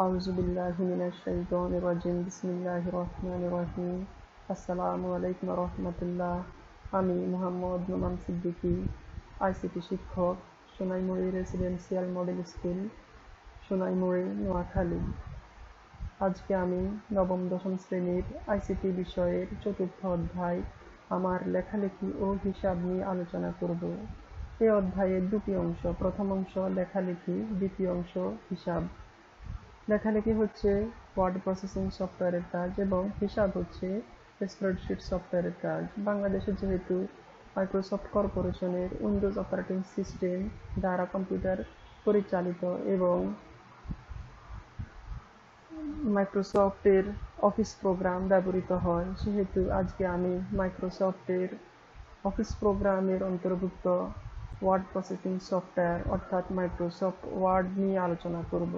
أعوذ بالله من الشيطان الرجيم بسم الله الرحمن الرحيم السلام نمان রহমতুল্লাহ আমি মোহাম্মদ নোমান সিদ্দিকি আইসিটি শিক্ষক Sonaimuri residential model school Sonaimuri Noakhali আজকে আমি নবম দশম শ্রেণীর আইসিটি বিষয়ের চতুর্থ অধ্যায় আমার লেখালেখি ও হিসাব নিয়ে আলোচনা করব এ অধ্যায়ের দুটি অংশ প্রথম অংশ লেখালেখি দ্বিতীয় অংশ হিসাব লেখালেখি হচ্ছে ওয়ার্ড প্রসেসিং সফটওয়্যারের কাজ এবং হিসাব হচ্ছে স্প্রেডশিট সফটওয়্যারের কাজ বাংলাদেশে যেহেতু মাইক্রোসফট কর্পোরেশনের উইন্ডোজ অপারেটিং সিস্টেম দ্বারা কম্পিউটার পরিচালিত এবং মাইক্রোসফটের অফিস প্রোগ্রাম ব্যবহৃত হয় সেহেতু আজকে আমি মাইক্রোসফটের অফিস প্রোগ্রামের অন্তর্ভুক্ত ওয়ার্ড প্রসেসিং সফটওয়্যার অর্থাৎ মাইক্রোসফট ওয়ার্ড নিয়ে আলোচনা করব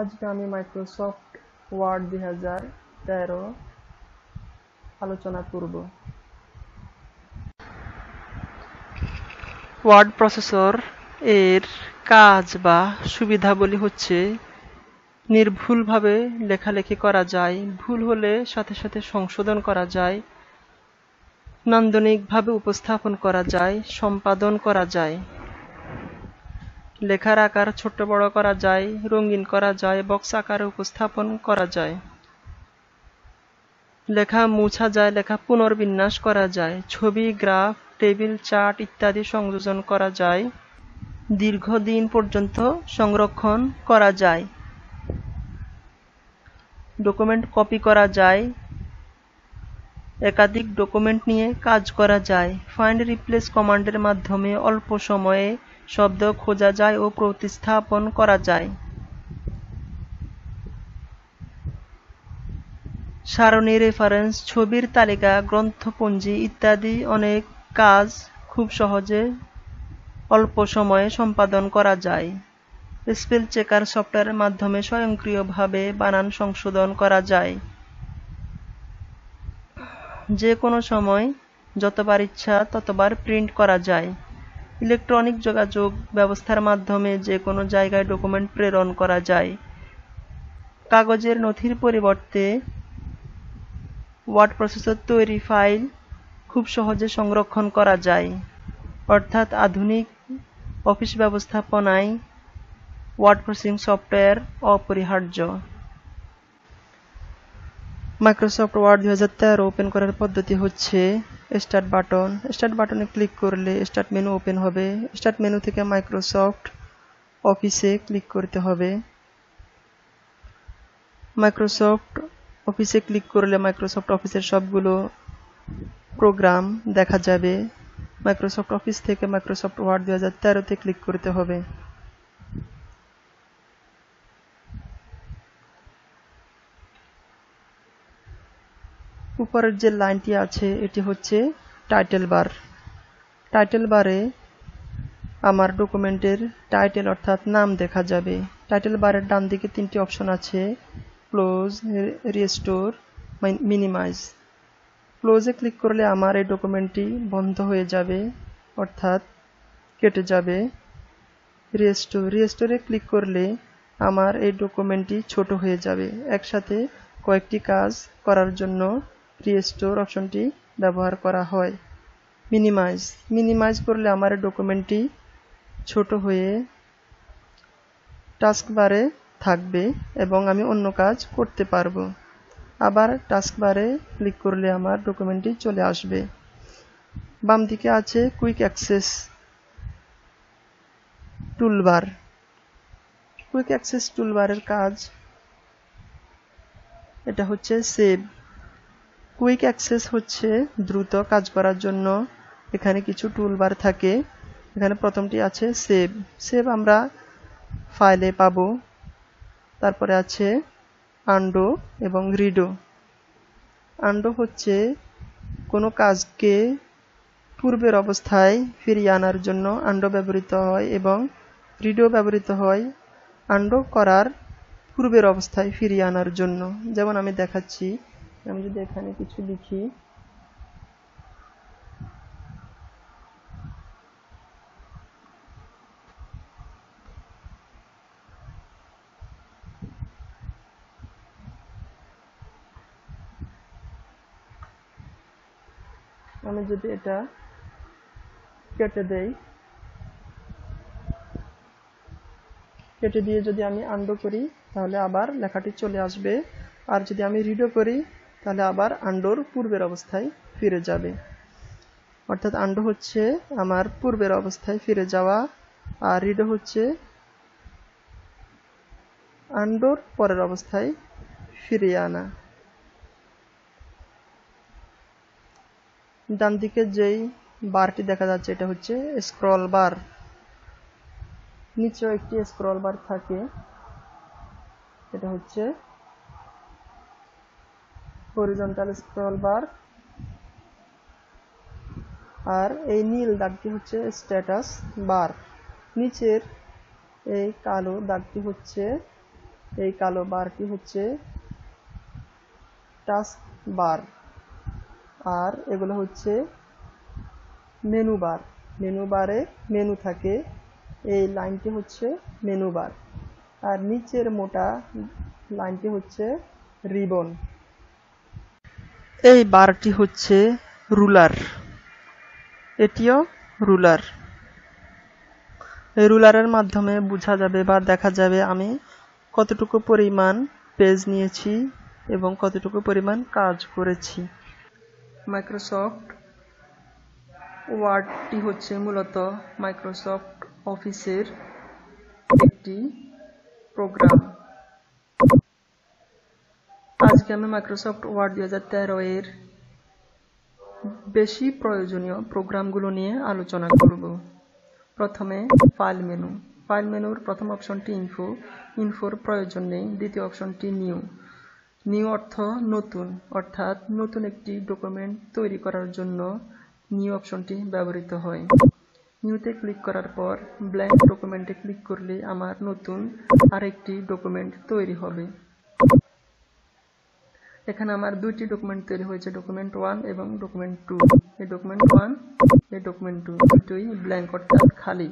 আজকে আমি মাইক্রোসফট ওয়ার্ড দুই হাজার তেরো আলোচনা করব ওয়ার্ড প্রসেসর এর কাজ বা সুবিধাবলী হচ্ছে নির্ভুলভাবে লেখালেখি করা যায় ভুল হলে সাথে সাথে সংশোধন করা যায় নান্দনিকভাবে উপস্থাপন করা যায় সম্পাদন করা যায় লেখার আকার ছোট বড় করা যায় রঙিন করা যায় বক্স আকারে উপস্থাপন করা যায় লেখা মুছা যায় লেখা পুনর্বিন্যাস করা যায় ছবি গ্রাফ টেবিল চার্ট ইত্যাদি সংযোজন করা যায় দীর্ঘদিন পর্যন্ত সংরক্ষণ করা যায় ডকুমেন্ট কপি করা যায় একাধিক ডকুমেন্ট নিয়ে কাজ করা যায় ফাইন্ড রিপ্লেস কমান্ডের মাধ্যমে অল্প সময়ে শব্দ খোঁজা যায় ও প্রতিস্থাপন করা যায় সারণী রেফারেন্স ছবির তালিকা গ্রন্থপঞ্জি ইত্যাদি অনেক কাজ খুব সহজে অল্প সময়ে সম্পাদন করা যায় স্পেল চেকার সফটওয়্যারের মাধ্যমে স্বয়ংক্রিয়ভাবে বানান সংশোধন করা যায় যে কোনো সময় যতবার ইচ্ছা ততবার প্রিন্ট করা যায় ইলেকট্রনিক যোগাযোগ ব্যবস্থার মাধ্যমে যে কোনো জায়গায় ডকুমেন্ট প্রেরণ করা যায় কাগজের নথির পরিবর্তে ওয়ার্ড প্রসেসর তৈরি ফাইল খুব সহজে সংরক্ষণ করা যায় অর্থাৎ আধুনিক অফিস ব্যবস্থাপনায় ওয়ার্ড প্রসেসিং সফটওয়্যার অপরিহার্য মাইক্রোসফট ওয়ার্ড দুই হাজার তেরো ওপেন করার পদ্ধতি হচ্ছে স্টার্ট বাটন স্টার্ট বাটনে ক্লিক করলে স্টার্ট মেনু ওপেন হবে স্টার্ট মেনু থেকে মাইক্রোসফট অফিসে ক্লিক করতে হবে মাইক্রোসফট অফিসে ক্লিক করলে মাইক্রোসফট অফিসের সবগুলো প্রোগ্রাম দেখা যাবে মাইক্রোসফট অফিস থেকে মাইক্রোসফট ওয়ার্ড দু হাজার তেরোতে ক্লিক করতে হবে উপরের যে লাইনটি আছে এটি হচ্ছে টাইটেল বার টাইটেল বারে আমার ডকুমেন্টের টাইটেল অর্থাৎ নাম দেখা যাবে টাইটেল বারের ডান দিকে তিনটি অপশন আছে ক্লোজ রিস্টোর মিনিমাইজ ক্লোজে ক্লিক করলে আমার এই ডকুমেন্টটি বন্ধ হয়ে যাবে অর্থাৎ কেটে যাবে রিস্টোর রিস্টোরে ক্লিক করলে আমার এই ডকুমেন্টটি ছোট হয়ে যাবে একসাথে কয়েকটি কাজ করার জন্য রিস্টোর অপশনটি ব্যবহার করা হয় মিনিমাইজ মিনিমাইজ করলে আমার ডকুমেন্টটি ছোট হয়ে টাস্কবারে থাকবে এবং আমি অন্য কাজ করতে পারবো আবার টাস্কবারে ক্লিক করলে আমার ডকুমেন্টটি চলে আসবে বাম দিকে আছে quick access toolbar quick access টুলবারের কাজ এটা হচ্ছে সেভ কুইক অ্যাক্সেস হচ্ছে দ্রুত কাজ করার জন্য এখানে কিছু টুলবার থাকে এখানে প্রথমটি আছে সেভ সেভ আমরা ফাইলে পাব তারপরে আছে আন্ডো এবং রিডো আন্ডো হচ্ছে কোনো কাজকে পূর্বের অবস্থায় ফিরিয়ে আনার জন্য আন্ডো ব্যবহৃত হয় এবং রিডো ব্যবহৃত হয় আন্ডো করার পূর্বের অবস্থায় ফিরিয়ে আনার জন্য যেমন আমি দেখাচ্ছি আমি যদি এখানে কিছু লিখি আমি যদি এটা কেটে দেই কেটে দিয়ে যদি আমি আন্ডো করি তাহলে আবার লেখাটি চলে আসবে আর যদি আমি রিডও করি তাহলে আবার আন্ডোর পূর্বের অবস্থায় ফিরে যাবে অর্থাৎ আন্ডো হচ্ছে আমার পূর্বের অবস্থায় ফিরে যাওয়া আর রিডো হচ্ছে আন্ডোর পরের অবস্থায় ফিরিয়ে আনা ডান দিকে যেই বারটি দেখা যাচ্ছে এটা হচ্ছে স্ক্রল বার নিচেও একটি স্ক্রল বার থাকে এটা হচ্ছে হরিজন্টাল স্ক্রল বার আর এই নীল দাগটি হচ্ছে স্ট্যাটাস বার নিচের এই কালো দাগটি হচ্ছে এই কালো বারটি হচ্ছে টাস্ক বার আর এগুলো হচ্ছে মেনু বার মেনু বারে মেনু থাকে এই লাইনটি হচ্ছে মেনু বার আর নিচের মোটা লাইনটি হচ্ছে রিবন এই বারটি হচ্ছে রুলার এটিও রুলার এই রুলারের মাধ্যমে বোঝা যাবে বা দেখা যাবে আমি কতটুকু পরিমাণ পেজ নিয়েছি এবং কতটুকু পরিমাণ কাজ করেছি মাইক্রোসফট ওয়ার্ডটি হচ্ছে মূলত মাইক্রোসফট অফিসের একটি প্রোগ্রাম আজকে আমি মাইক্রোসফট ওয়ার্ড দুই হাজার তেরো এর বেশি প্রয়োজনীয় প্রোগ্রামগুলো নিয়ে আলোচনা করব প্রথমে ফাইল মেনু ফাইল মেনুর প্রথম অপশনটি ইনফো ইনফোর প্রয়োজন নেই দ্বিতীয় অপশনটি নিউ নিউ অর্থ নতুন অর্থাৎ নতুন একটি ডকুমেন্ট তৈরি করার জন্য নিউ অপশনটি ব্যবহৃত হয় নিউতে ক্লিক করার পর ব্ল্যাঙ্ক ডকুমেন্টে ক্লিক করলে আমার নতুন আরেকটি ডকুমেন্ট তৈরি হবে এখানে আমার দুইটি ডকুমেন্ট তৈরি হয়েছে ডকুমেন্ট ওয়ান এবং ডকুমেন্ট টু এই ডকুমেন্ট ওয়ান এই ডকুমেন্ট টু দুটোই ব্ল্যাঙ্ক অর্থাৎ খালি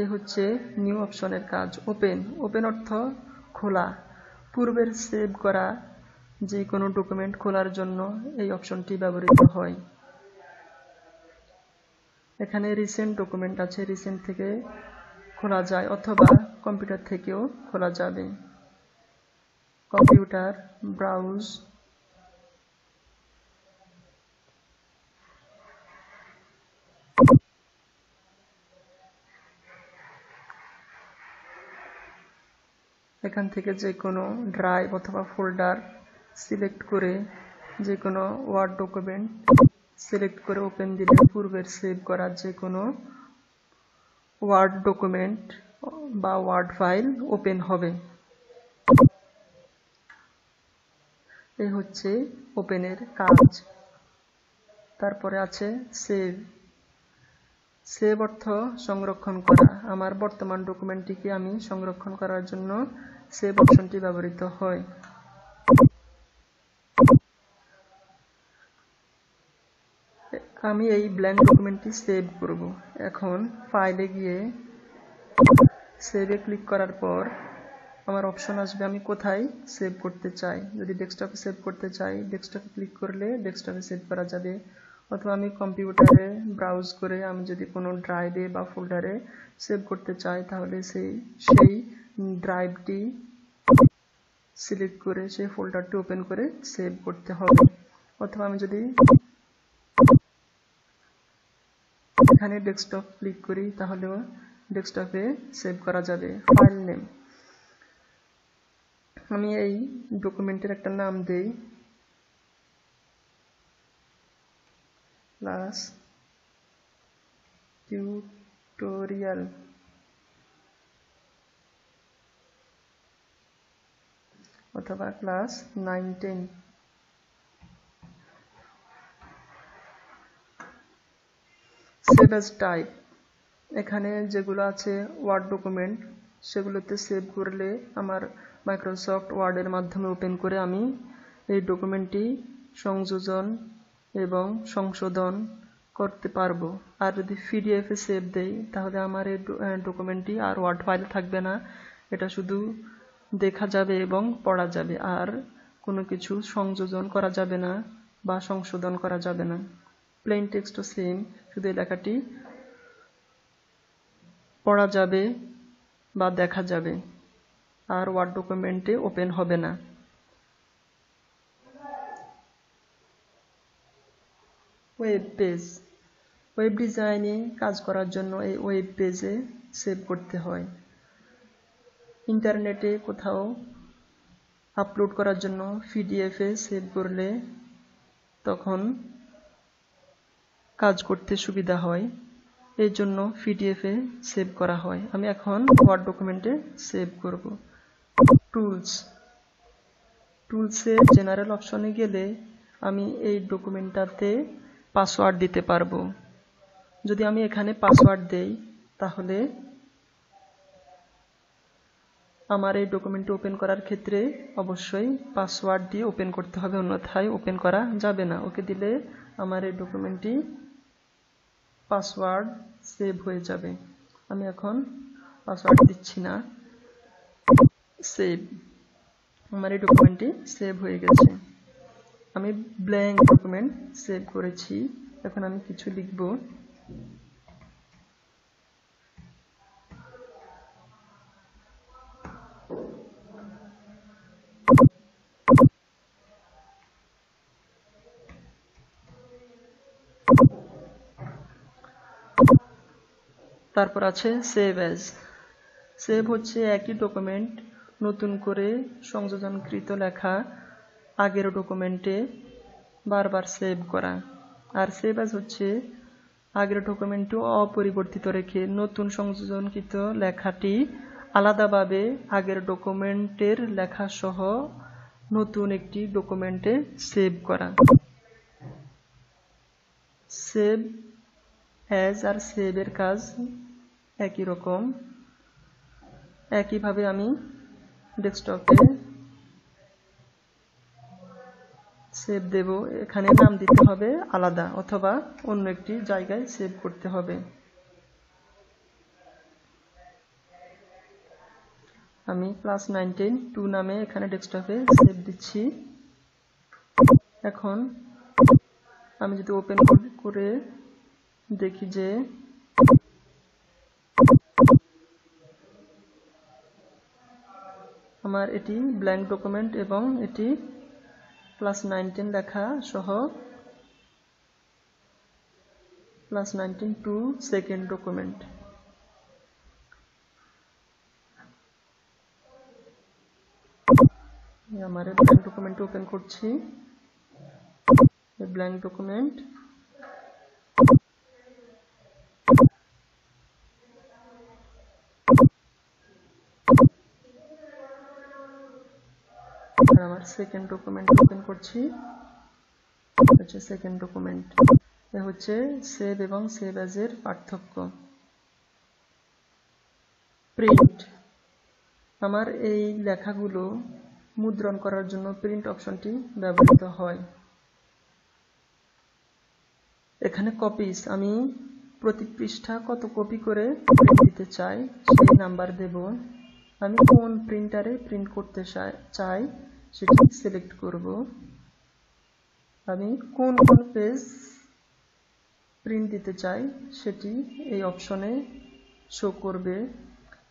এই হচ্ছে নিউ অপশনের কাজ ওপেন ওপেন অর্থ খোলা পূর্বের সেভ করা যে কোনো ডকুমেন্ট খোলার জন্য এই অপশনটি ব্যবহৃত হয় এখানে রিসেন্ট ডকুমেন্ট আছে রিসেন্ট থেকে খোলা যায় অথবা কম্পিউটার থেকেও খোলা যাবে computer, browse, এখান থেকে যে কোনো ড্রাইভ অথবা ফোল্ডার সিলেক্ট করে যে কোনো ওয়ার্ড ডকুমেন্ট সিলেক্ট করে ওপেন দিলে পূর্বের সেভ করা যে কোনো ওয়ার্ড ডকুমেন্ট বা ওয়ার্ড ফাইল ওপেন হবে এই হচ্ছে ওপেনের কাজ তারপরে আছে সেভ সেভ অর্থ সংরক্ষণ করা আমার বর্তমান ডকুমেন্টটিকে আমি সংরক্ষণ করার জন্য সেভ অপশনটি ব্যবহৃত হয় আমি এই ব্ল্যাঙ্ক ডকুমেন্টটি সেভ করব এখন ফাইলে গিয়ে সেভে ক্লিক করার পর আমার অপশন আসবে আমি কোথায় সেভ করতে চাই যদি ডেস্কটপে সেভ করতে চাই ডেস্কটপে ক্লিক করলে ডেস্কটপে সেভ করা যাবে অথবা আমি কম্পিউটারে ব্রাউজ করে আমি যদি কোনো ড্রাইভে বা ফোল্ডারে সেভ করতে চাই তাহলে সেই সেই ড্রাইভটি সিলেক্ট করে সেই ফোল্ডারটি ওপেন করে সেভ করতে হবে অথবা আমি যদি এখানে ডেস্কটপ ক্লিক করি তাহলেও ডেস্কটপে সেভ করা যাবে ফাইল নেম আমি এই ডকুমেন্টের একটা নাম দেই প্লাস টিউটোরিয়াল অথবা class nine ten save type এখানে যেগুলো আছে ওয়ার্ড ডকুমেন্ট সেগুলোতে সেভ করলে আমার মাইক্রোসফট ওয়ার্ডের মাধ্যমে ওপেন করে আমি এই ডকুমেন্টটি সংযোজন এবং সংশোধন করতে পারবো আর যদি পিডিএফে সেভ দেই তাহলে আমার এই ডকুমেন্টটি আর ওয়ার্ড ফাইলে থাকবে না এটা শুধু দেখা যাবে এবং পড়া যাবে আর কোনো কিছু সংযোজন করা যাবে না বা সংশোধন করা যাবে না প্লেন টেক্সটও সেম শুধু এই লেখাটি পড়া যাবে বা দেখা যাবে আর ওয়ার্ড ডকুমেন্টে ওপেন হবে না ওয়েব পেজ ওয়েব ডিজাইনে কাজ করার জন্য এই ওয়েব পেজে সেভ করতে হয় ইন্টারনেটে কোথাও আপলোড করার জন্য পিডিএফে সেভ করলে তখন কাজ করতে সুবিধা হয় এর জন্য পিডিএফে সেভ করা হয় আমি এখন ওয়ার্ড ডকুমেন্টে সেভ করব টুলস টুলসে জেনারেল অপশনে গেলে আমি এই ডকুমেন্টটাতে পাসওয়ার্ড দিতে পারবো যদি আমি এখানে পাসওয়ার্ড দেই তাহলে আমার এই ডকুমেন্ট ওপেন করার ক্ষেত্রে অবশ্যই পাসওয়ার্ড দিয়ে ওপেন করতে হবে অন্যথায় ওপেন করা যাবে না ওকে দিলে আমার এই ডকুমেন্টটি পাসওয়ার্ড সেভ হয়ে যাবে আমি এখন পাসওয়ার্ড দিচ্ছি না সেভ আমার এই ডকুমেন্টটি সেভ হয়ে গেছে আমি ব্ল্যাঙ্ক ডকুমেন্ট সেভ করেছি এখন আমি কিছু লিখব তারপর আছে সেভ অ্যাজ সেভ হচ্ছে একই ডকুমেন্ট নতুন করে সংযোজনকৃত লেখা আগের ডকুমেন্টে বারবার সেভ করা আর সেভ আজ হচ্ছে আগের ডকুমেন্টটি অপরিবর্তিত রেখে নতুন সংযোজনকৃত লেখাটি আলাদাভাবে আগের ডকুমেন্টের লেখা সহ নতুন একটি ডকুমেন্টে সেভ করা সেভ অ্যাজ আর সেভের কাজ একই রকম একইভাবে আমি ডেস্কটপে সেভ দেব এখানে নাম দিতে হবে আলাদা অথবা অন্য একটি জায়গায় সেভ করতে হবে আমি ক্লাস নাইনটিন টু নামে এখানে ডেস্কটপে সেভ দিচ্ছি এখন আমি যদি ওপেন করে দেখি যে আমার এটি ব্ল্যাঙ্ক ডকুমেন্ট এবং এটি প্লাস নাইনটিন লেখা সহ plus nineteen two second document আমার ব্ল্যাঙ্ক ডকুমেন্ট ওপেন করছি ব্ল্যাঙ্ক ডকুমেন্ট আমার সেকেন্ড ডকুমেন্ট ওপেন করছি হচ্ছে সেকেন্ড ডকুমেন্ট এ হচ্ছে সেভ এবং সেভ অ্যাজের পার্থক্য প্রিন্ট আমার এই লেখাগুলো মুদ্রণ করার জন্য প্রিন্ট অপশনটি ব্যবহৃত হয় এখানে কপিস আমি প্রতি পৃষ্ঠা কত কপি করে প্রিন্ট দিতে চাই সেই নাম্বার দেব আমি কোন প্রিন্টারে প্রিন্ট করতে চাই সেটা সিলেক্ট করব আমি কোন কোন পেজ প্রিন্ট দিতে চাই সেটি এই অপশনে শো করবে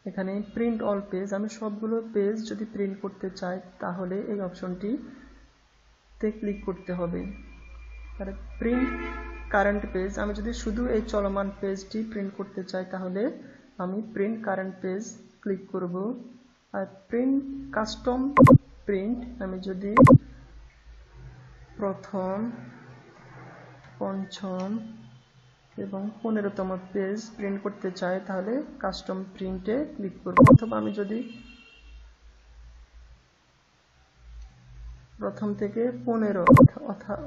এখানে প্রিন্ট অল পেজ আমি সবগুলো পেজ যদি প্রিন্ট করতে চাই তাহলে এই অপশনটিতে ক্লিক করতে হবে তাহলে প্রিন্ট কারেন্ট পেজ আমি যদি শুধু এই চলমান পেজটি প্রিন্ট করতে চাই তাহলে আমি প্রিন্ট কারেন্ট পেজ ক্লিক করব আর প্রিন্ট কাস্টম প্রিন্ট আমি যদি প্রথম পঞ্চম এবং পনেরোতম পেজ প্রিন্ট করতে চাই তাহলে কাস্টম প্রিন্টে ক্লিক করব অথবা আমি যদি প্রথম থেকে পনেরো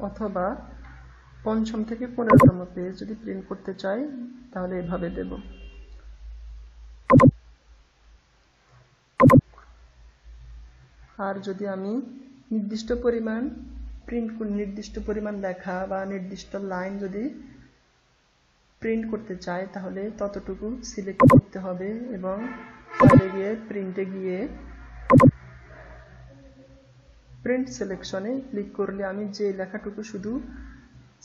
অথবা পঞ্চম থেকে পনেরোতম পেজ যদি প্রিন্ট করতে চাই তাহলে এভাবে দেবো আর যদি আমি নির্দিষ্ট পরিমাণ প্রিন্ট নির্দিষ্ট পরিমাণ লেখা বা নির্দিষ্ট লাইন যদি প্রিন্ট করতে চাই তাহলে ততটুকু সিলেক্ট করতে হবে এবং ফাইলে গিয়ে প্রিন্টে গিয়ে প্রিন্ট সিলেকশনে ক্লিক করলে আমি যে লেখাটুকু শুধু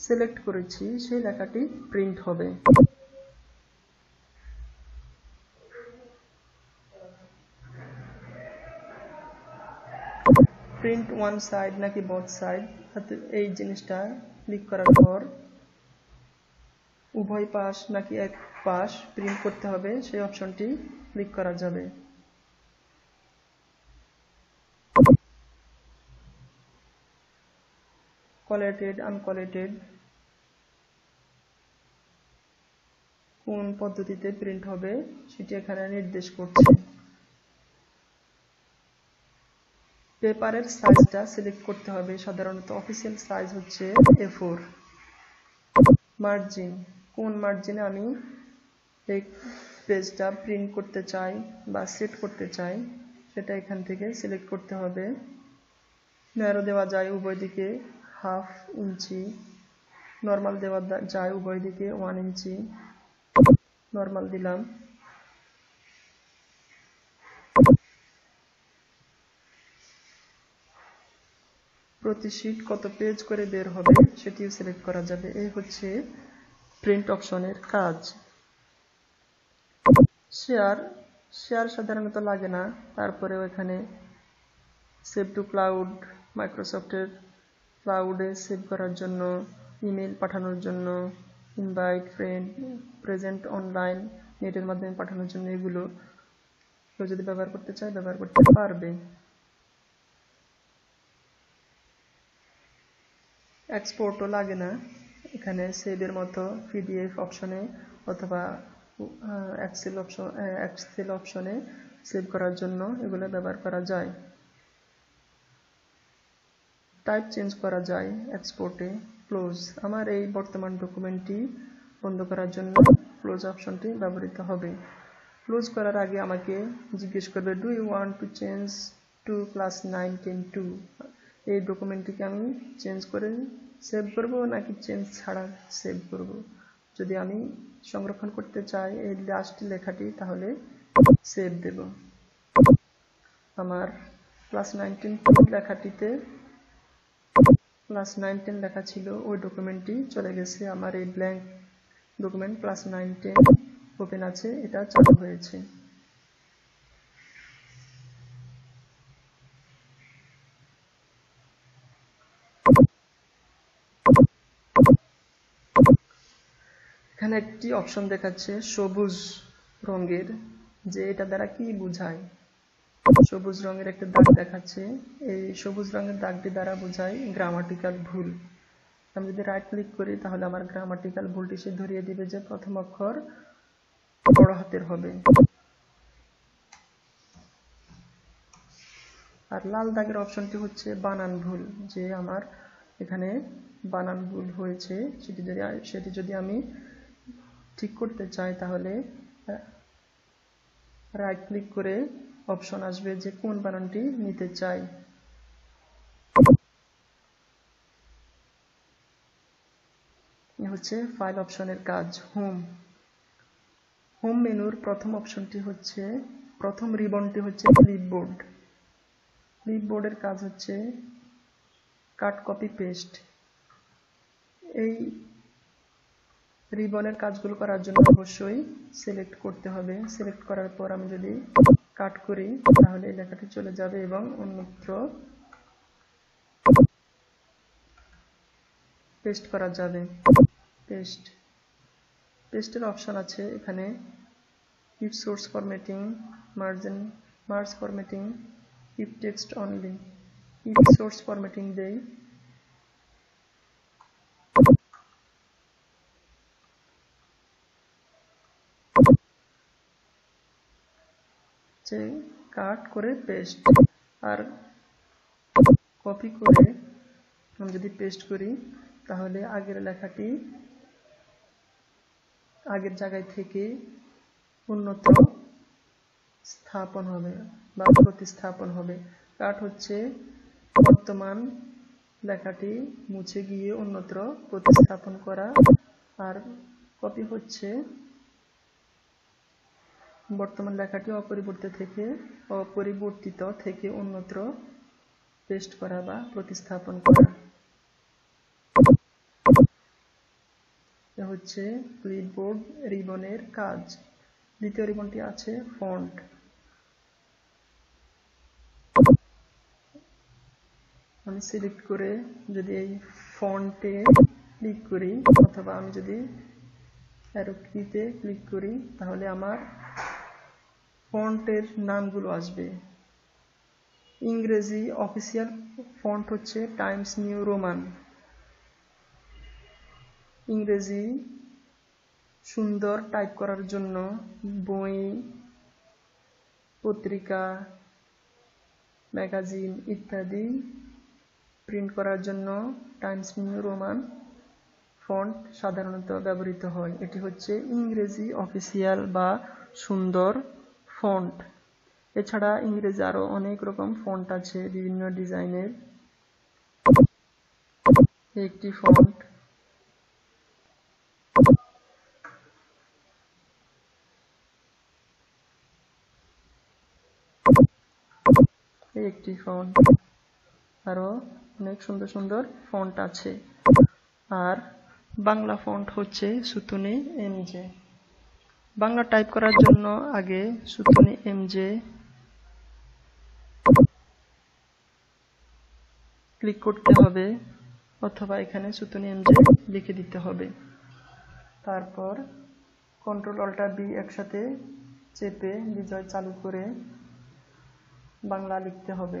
সিলেক্ট করেছি সেই লেখাটি প্রিন্ট হবে প্রিন্ট ওয়ান সাইড নাকি বথ সাইড এই জিনিসটা ক্লিক করার পর উভয় পাশ নাকি এক পাশ প্রিন্ট করতে হবে সেই অপশনটি ক্লিক করা যাবে কোয়ালিটেড আনকোয়ালিটেড কোন পদ্ধতিতে প্রিন্ট হবে সেটি এখানে নির্দেশ করছে পেপারের সাইজটা সিলেক্ট করতে হবে সাধারণত অফিসিয়াল সাইজ হচ্ছে এ ফোর মার্জিন কোন মার্জিনে আমি এই পেজটা প্রিন্ট করতে চাই বা সেট করতে চাই সেটা এখান থেকে সিলেক্ট করতে হবে ন্যারো দেওয়া যায় উভয় দিকে হাফ ইঞ্চি নর্মাল দেওয়া যায় উভয় দিকে ওয়ান ইঞ্চি নর্মাল দিলাম প্রতি শীট কত পেজ করে বের হবে সেটিও সিলেক্ট করা যাবে এই হচ্ছে প্রিন্ট অপশনের কাজ শেয়ার শেয়ার সাধারণত লাগে না তারপরে এখানে সেভ টু ক্লাউড মাইক্রোসফটের ক্লাউডে সেভ করার জন্য ইমেল পাঠানোর জন্য ইনভাইট ফ্রেন্ড প্রেজেন্ট অনলাইন নেটের মাধ্যমে পাঠানোর জন্য এগুলো কেউ যদি ব্যবহার করতে চায় ব্যবহার করতে পারবে এক্সপোর্টও লাগে না এখানে সেভের মতো পিডিএফ অপশনে অথবা এক্সেল অপশন এক্সেল অপশনে সেভ করার জন্য এগুলো ব্যবহার করা যায় টাইপ চেঞ্জ করা যায় এক্সপোর্টে ক্লোজ আমার এই বর্তমান ডকুমেন্টটি বন্ধ করার জন্য ক্লোজ অপশনটি ব্যবহৃত হবে ক্লোজ করার আগে আমাকে জিজ্ঞেস করবে do you want to change to class nine ten to এই ডকুমেন্টটিকে আমি চেঞ্জ করে সেভ করব নাকি চেঞ্জ ছাড়া সেভ করব যদি আমি সংরক্ষণ করতে চাই এই লাস্ট লেখাটি তাহলে সেভ দেব আমার প্লাস নাইনটিন লেখাটিতে প্লাস নাইনটিন লেখা ছিল ওই ডকুমেন্টটি চলে গেছে আমার এই blank document plus nineteen open আছে এটা চালু হয়েছে এখানে একটি অপশন দেখাচ্ছে সবুজ রঙের যে এটা দ্বারা কি বোঝায় সবুজ রঙের একটা দাগ দেখাচ্ছে এই সবুজ রঙের দাগটি দ্বারা বোঝায় গ্রামাটিক্যাল ভুল আমি যদি রাইট ক্লিক করি তাহলে আমার গ্রামাটিক্যাল ভুলটি সে ধরিয়ে দিবে যে প্রথম অক্ষর বড় হাতের হবে আর লাল দাগের অপশনটি হচ্ছে বানান ভুল যে আমার এখানে বানান ভুল হয়েছে সেটি যদি সেটি যদি আমি ঠিক করতে চাই তাহলে রাইট হ্যাঁ, ক্লিক করে অপশন আসবে যে কোন বানানটি নিতে চাই হচ্ছে ফাইল অপশনের কাজ হোম হোম মেনুর প্রথম অপশনটি হচ্ছে প্রথম রিবনটি হচ্ছে ক্লিপবোর্ড ক্লিপবোর্ডের কাজ হচ্ছে কাট কপি পেস্ট এই রিবনের কাজগুলো করার জন্য অবশ্যই সিলেক্ট করতে হবে সিলেক্ট করার পর আমি যদি কাট করি তাহলে এই লেখাটি চলে যাবে এবং অন্যত্র পেস্ট করা যাবে পেস্ট পেস্টের অপশন আছে এখানে keep source formatting margin merge formatting keep text only keep source formatting দেয় সেই কাট করে পেস্ট আর কপি করে আমি যদি পেস্ট করি তাহলে আগের লেখাটি আগের জায়গায় থেকে উন্নত স্থাপন হবে বা প্রতিস্থাপন হবে কাট হচ্ছে বর্তমান লেখাটি মুছে গিয়ে অন্যত্র প্রতিস্থাপন করা আর কপি হচ্ছে বর্তমান লেখাটি অপরিবর্তিত থেকে অপরিবর্তিত থেকে অন্যত্র পেস্ট করা বা প্রতিস্থাপন করা হচ্ছে ক্লিপবোর্ড রিবনের কাজ দ্বিতীয় রিবনটি আছে ফন্ট আমি সিলেক্ট করে যদি এই ফন্টে ক্লিক করি অথবা আমি যদি অ্যারোকিতে ক্লিক করি তাহলে আমার ফন্টের নামগুলো আসবে ইংরেজি অফিসিয়াল ফন্ট হচ্ছে টাইমস নিউ রোমান ইংরেজি সুন্দর টাইপ করার জন্য বই পত্রিকা ম্যাগাজিন ইত্যাদি প্রিন্ট করার জন্য টাইমস নিউ রোমান ফন্ট সাধারণত ব্যবহৃত হয় এটি হচ্ছে ইংরেজি অফিসিয়াল বা সুন্দর ফন্ট এছাড়া ইংরেজি আরও অনেক রকম ফন্ট আছে বিভিন্ন ডিজাইনের একটি ফন্ট একটি ফন্ট আরও অনেক সুন্দর সুন্দর ফন্ট আছে আর বাংলা ফন্ট হচ্ছে সুতুনি এমজে বাংলা টাইপ করার জন্য আগে সুতনি এম জে ক্লিক করতে হবে অথবা এখানে সুতনি এম জে লিখে দিতে হবে তারপর কন্ট্রোল অল্টা বি একসাথে চেপে বিজয় চালু করে বাংলা লিখতে হবে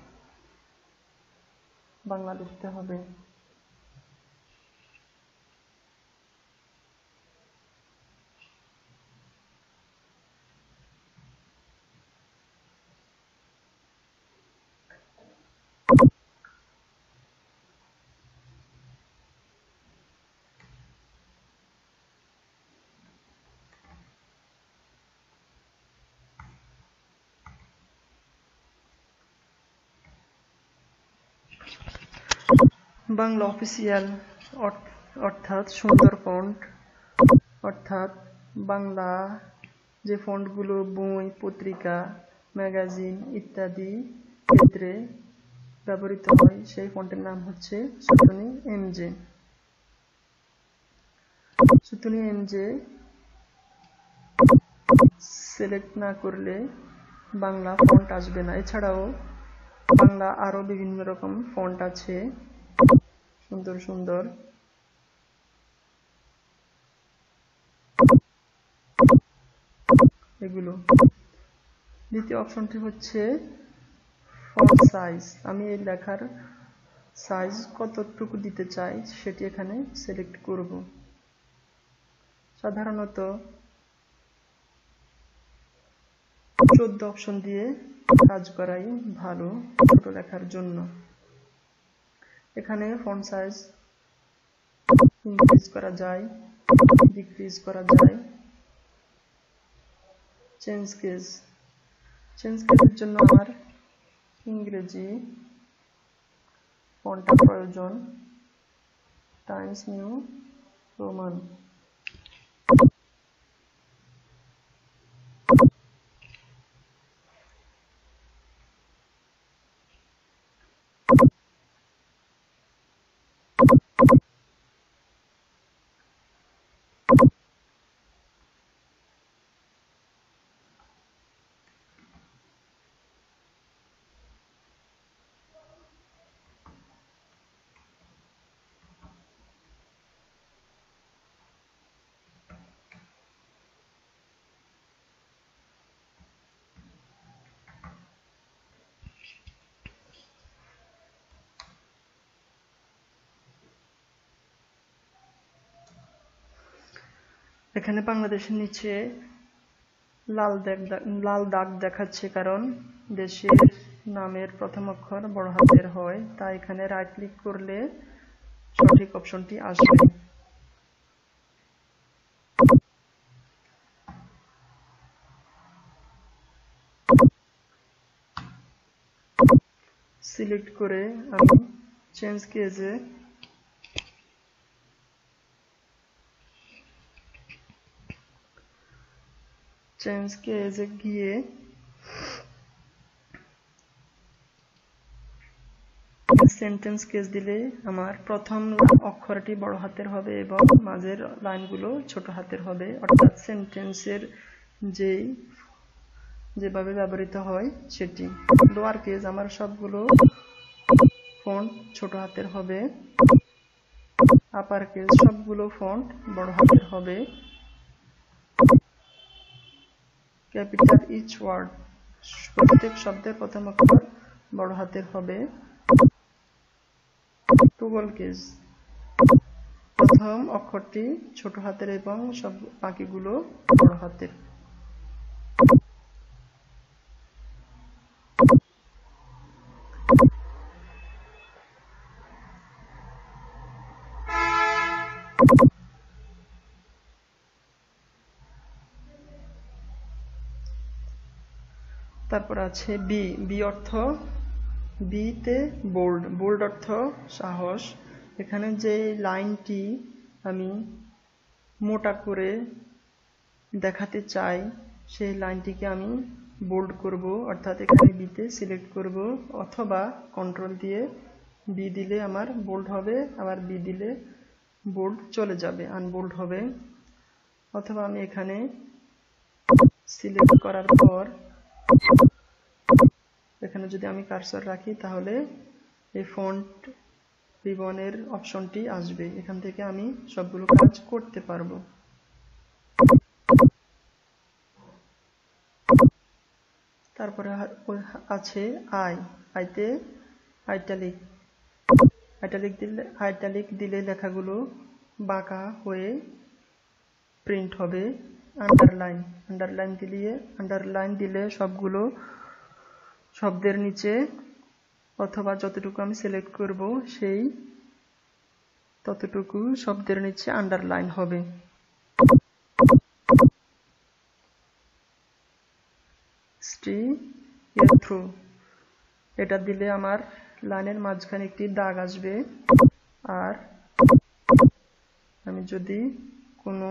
বাংলা লিখতে হবে বাংলা অফিসিয়াল অর্থাৎ সুন্দর ফন্ট অর্থাৎ বাংলা যে ফন্টগুলো বই পত্রিকা ম্যাগাজিন ইত্যাদি ক্ষেত্রে ব্যবহৃত হয় সেই ফন্টের নাম হচ্ছে সুতনি এমজে সুতনি এমজে সিলেক্ট না করলে বাংলা ফন্ট আসবে না এছাড়াও বাংলা আরও বিভিন্ন রকম ফন্ট আছে সুন্দর সুন্দর এগুলো দ্বিতীয় অপশনটি হচ্ছে ফর সাইজ আমি এই লেখার সাইজ কতটুকু দিতে চাই সেটি এখানে সিলেক্ট করব সাধারণত চোদ্দ অপশন দিয়ে কাজ করাই ভালো ছোট লেখার জন্য এখানে ফন্ট সাইজ ইনক্রিজ করা যায় ডিক্রিজ করা যায় চেঞ্জ কেস চেঞ্জ কেসের জন্য আমার ইংরেজি ফন্টটা প্রয়োজন টাইমস নিউ রোমান এখানে বাংলাদেশের নিচে লাল লাল দাগ দেখাচ্ছে কারণ দেশের নামের প্রথম অক্ষর বড় হাতের হয় তাই এখানে রাইট ক্লিক করলে সঠিক অপশনটি আসবে সিলেক্ট করে আমি চেঞ্জ কেজে জেমসকে এজে গিয়ে সেন্টেন্স কেস দিলে আমার প্রথম অক্ষরটি বড় হাতের হবে এবং মাঝের লাইনগুলো ছোট হাতের হবে অর্থাৎ সেন্টেন্সের যেই যেভাবে ব্যবহৃত হয় সেটি লোয়ার কেস আমার সবগুলো ফন্ট ছোট হাতের হবে আপার কেস সবগুলো ফন্ট বড় হাতের হবে ক্যাপিটাল ইচ ওয়ার্ড প্রত্যেক শব্দের প্রথম অক্ষর বড় হাতের হবে টুবল কেস প্রথম অক্ষরটি ছোট হাতের এবং সব বাকিগুলো বড় হাতের তারপর আছে বি বি অর্থ বিতে বোল্ড বোল্ড অর্থ সাহস এখানে যে লাইনটি আমি মোটা করে দেখাতে চাই সেই লাইনটিকে আমি বোল্ড করব অর্থাৎ এখানে বিতে সিলেক্ট করব অথবা কন্ট্রোল দিয়ে বি দিলে আমার বোল্ড হবে আবার বি দিলে বোল্ড চলে যাবে আনবোল্ড হবে অথবা আমি এখানে সিলেক্ট করার পর এখানে যদি আমি কারসার রাখি তাহলে এই ফন্ট রিবনের অপশনটি আসবে এখান থেকে আমি সবগুলো কাজ করতে পারবো তারপরে আছে আই আইতে আইটালিক আইটালিক দিলে আইটালিক দিলে লেখাগুলো বাঁকা হয়ে প্রিন্ট হবে আন্ডারলাইন আন্ডারলাইন দিলিয়ে আন্ডারলাইন দিলে সবগুলো শব্দের নিচে অথবা যতটুকু আমি সিলেক্ট করব সেই ততটুকু শব্দের নিচে আন্ডারলাইন হবে স্টি থ্রু এটা দিলে আমার লাইনের মাঝখানে একটি দাগ আসবে আর আমি যদি কোনো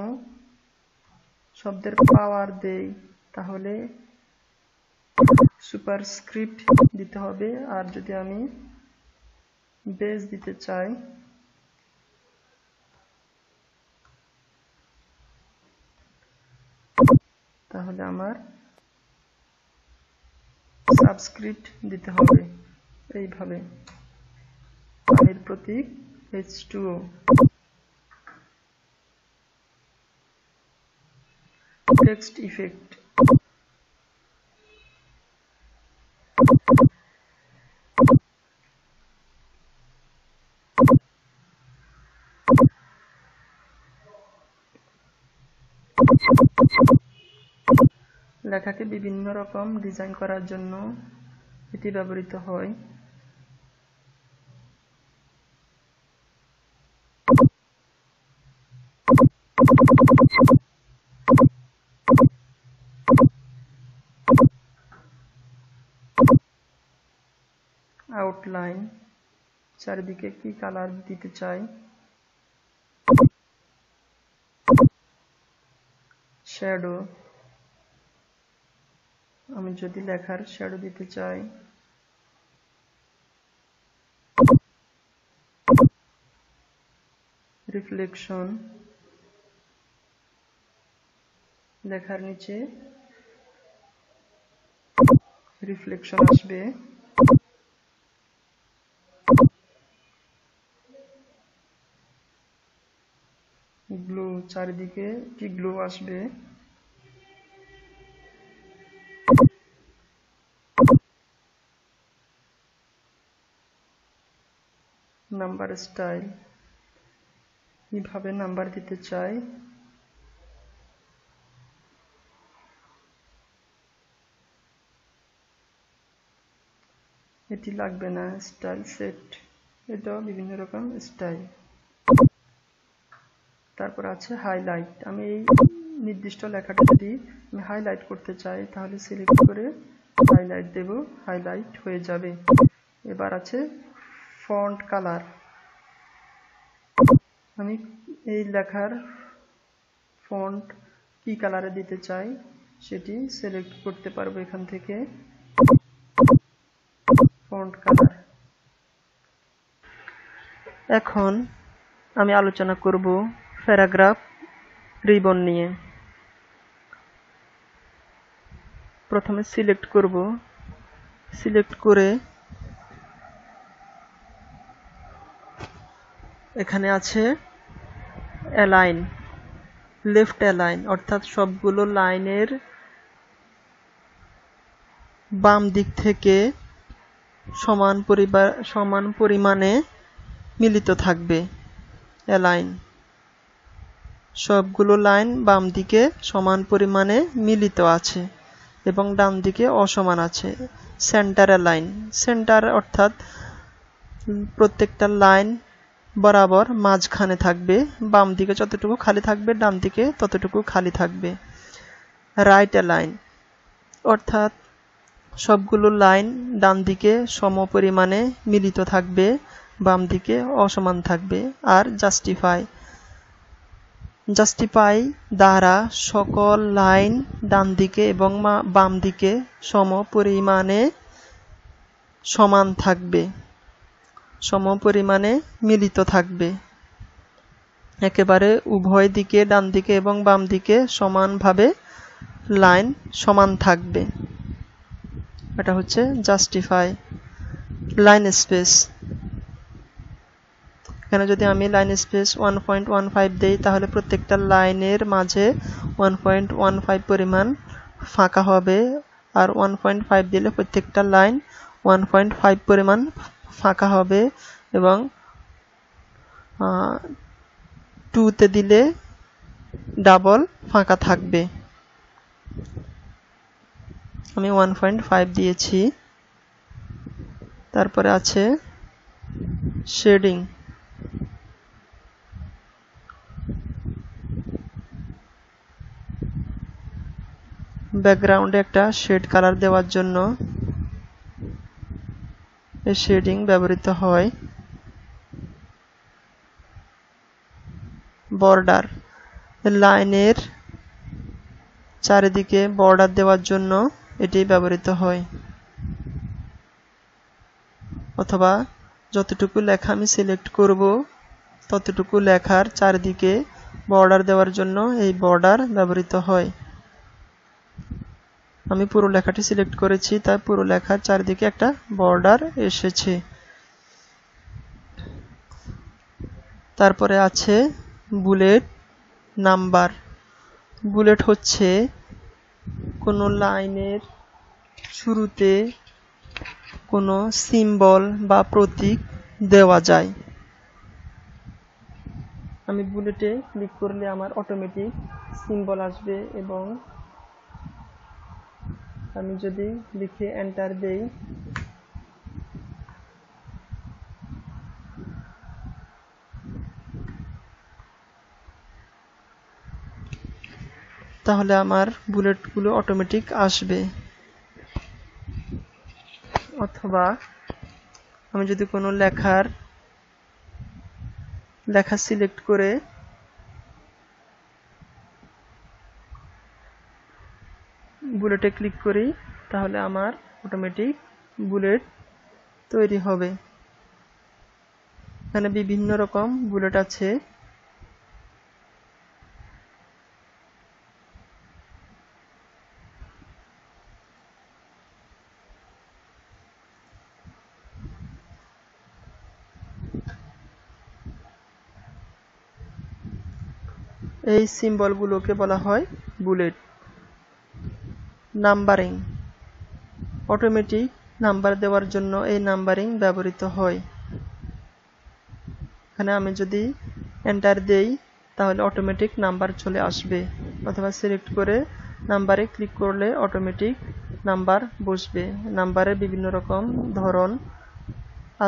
শব্দের পাওয়ার দেই তাহলে সুপারস্ক্রিপ্ট দিতে হবে আর যদি আমি বেস দিতে চাই তাহলে আমার সাবস্ক্রিপ্ট দিতে হবে এইভাবে প্রতীক এইচ টু টেক্সট ইফেক্ট লেখাকে বিভিন্ন রকম ডিজাইন করার জন্য এটি ব্যবহৃত হয় আউটলাইন চারিদিকে কি কালার দিতে চাই শ্যাডো আমি যদি লেখার শ্যাডো দিতে চাই রিফ্লেকশন লেখার নিচে রিফ্লেকশন আসবে গ্লো চারিদিকে কি গ্লো আসবে নাম্বার স্টাইল কিভাবে নাম্বার দিতে চাই এটি লাগবে না স্টাইল সেট এটাও বিভিন্ন রকম স্টাইল তারপর আছে হাইলাইট আমি এই নির্দিষ্ট লেখাটা যদি আমি হাইলাইট করতে চাই তাহলে সিলেক্ট করে হাইলাইট দেব হাইলাইট হয়ে যাবে এবার আছে ফন্ট কালার আমি এই লেখার ফন্ট কি কালারে দিতে চাই সেটি সিলেক্ট করতে পারবো এখান থেকে ফন্ট কালার এখন আমি আলোচনা করব প্যারাগ্রাফ রিবন নিয়ে প্রথমে সিলেক্ট করব সিলেক্ট করে এখানে আছে অ্যালাইন লেফট অ্যালাইন অর্থাৎ সবগুলো লাইনের বাম দিক থেকে সমান পরিবার সমান পরিমাণে মিলিত থাকবে অ্যালাইন সবগুলো লাইন বাম দিকে সমান পরিমাণে মিলিত আছে এবং ডান দিকে অসমান আছে সেন্টারের লাইন সেন্টার অর্থাৎ প্রত্যেকটা লাইন বরাবর মাঝখানে থাকবে বাম দিকে যতটুকু খালি থাকবে ডান দিকে ততটুকু খালি থাকবে রাইট লাইন অর্থাৎ সবগুলো লাইন ডান দিকে সম পরিমাণে মিলিত থাকবে বাম দিকে অসমান থাকবে আর জাস্টিফাই জাস্টিফাই দ্বারা সকল লাইন ডানদিকে এবং বাম দিকে সমপরিমাণে সমান থাকবে সমপরিমাণে মিলিত থাকবে একেবারে উভয় দিকে ডান দিকে এবং বাম দিকে সমানভাবে লাইন সমান থাকবে এটা হচ্ছে জাস্টিফাই লাইন স্পেস এখানে যদি আমি line space one point one five দিই তাহলে প্রত্যেকটা লাইনের মাঝে ওয়ান পয়েন্ট ওয়ান ফাইভ পরিমাণ ফাঁকা হবে আর ওয়ান পয়েন্ট ফাইভ দিলে প্রত্যেকটা লাইন ওয়ান পয়েন্ট ফাইভ পরিমাণ ফাঁকা হবে এবং টুতে দিলে ডাবল ফাঁকা থাকবে আমি ওয়ান পয়েন্ট ফাইভ দিয়েছি তারপরে আছে শেডিং ব্যাকগ্রাউন্ডে একটা শেড কালার দেওয়ার জন্য এই শেডিং ব্যবহৃত হয় বর্ডার লাইনের চারিদিকে বর্ডার দেওয়ার জন্য এটি ব্যবহৃত হয় অথবা যতটুকু লেখা আমি সিলেক্ট করব ততটুকু লেখার চারদিকে বর্ডার দেওয়ার জন্য এই বর্ডার ব্যবহৃত হয় আমি পুরো লেখাটি সিলেক্ট করেছি তাই পুরো লেখার চারদিকে একটা বর্ডার এসেছে তারপরে আছে বুলেট নাম্বার বুলেট হচ্ছে কোনো লাইনের শুরুতে কোনো সিম্বল বা প্রতীক দেওয়া যায় আমি বুলেটে ক্লিক করলে আমার অটোমেটিক সিম্বল আসবে এবং আমি যদি লিখে এন্টার দেই তাহলে আমার বুলেটগুলো অটোমেটিক আসবে অথবা আমি যদি কোনো লেখার লেখা সিলেক্ট করে বুলেটে ক্লিক করি তাহলে আমার অটোমেটিক বুলেট তৈরি হবে এখানে বিভিন্ন রকম বুলেট আছে এই সিম্বলগুলোকে বলা হয় বুলেট নাম্বারিং অটোমেটিক নাম্বার দেওয়ার জন্য এই নাম্বারিং ব্যবহৃত হয় এখানে আমি যদি এন্টার দেই তাহলে অটোমেটিক নাম্বার চলে আসবে অথবা সিলেক্ট করে নাম্বারে ক্লিক করলে অটোমেটিক নাম্বার বসবে নাম্বারে বিভিন্ন রকম ধরন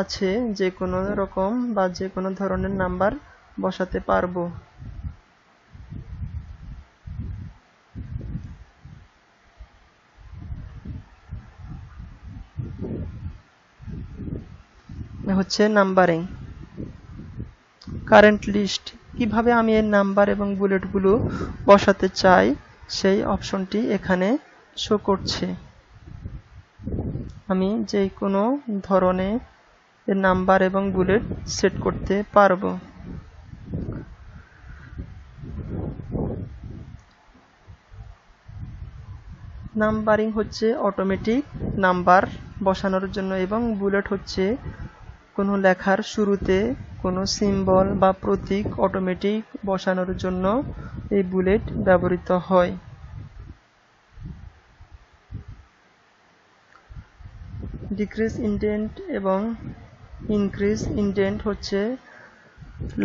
আছে যে কোনো রকম বা যে কোনো ধরনের নাম্বার বসাতে পারবো হচ্ছে নাম্বারিং কারেন্ট লিস্ট কিভাবে আমি এর নাম্বার এবং বুলেটগুলো বসাতে চাই সেই অপশনটি এখানে শো করছে আমি যে কোনো ধরনের নাম্বার এবং বুলেট সেট করতে পারবো নাম্বারিং হচ্ছে অটোমেটিক নাম্বার বসানোর জন্য এবং বুলেট হচ্ছে কোনো লেখার শুরুতে কোনো সিম্বল বা প্রতীক অটোমেটিক বসানোর জন্য এই বুলেট ব্যবহৃত হয় ডিক্রিজ ইনডেন্ট এবং ইনক্রিজ ইনডেন্ট হচ্ছে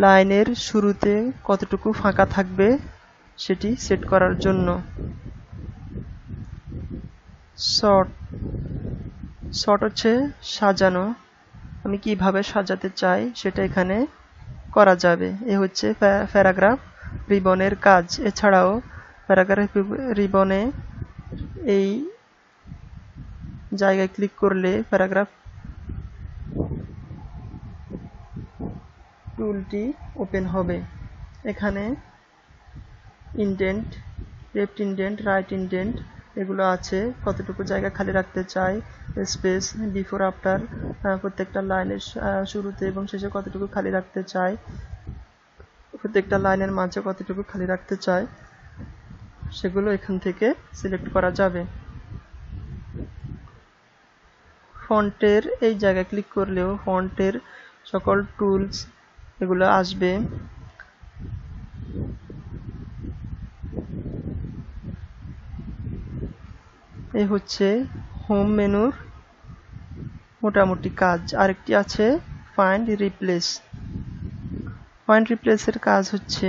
লাইনের শুরুতে কতটুকু ফাঁকা থাকবে সেটি সেট করার জন্য শর্ট শর্ট হচ্ছে সাজানো আমি কিভাবে সাজাতে চাই সেটা এখানে করা যাবে এ হচ্ছে প্যারাগ্রাফ রিবনের কাজ এছাড়াও প্যারাগ্রাফ রিবনে এই জায়গায় ক্লিক করলে প্যারাগ্রাফ টুলটি ওপেন হবে এখানে indent left indent right indent এগুলো আছে কতটুকু জায়গা খালি রাখতে চাই স্পেস বিফোর আফটার প্রত্যেকটা লাইনের শুরুতে এবং শেষে কতটুকু খালি রাখতে চাই প্রত্যেকটা লাইনের মাঝে কতটুকু খালি রাখতে চাই সেগুলো এখান থেকে সিলেক্ট করা যাবে ফন্টের এই জায়গায় ক্লিক করলেও ফন্টের সকল টুলস এগুলো আসবে এ হচ্ছে হোম মেনুর মোটামুটি কাজ আরেকটি আছে ফাইন্ড রিপ্লেস ফাইন্ড রিপ্লেসের কাজ হচ্ছে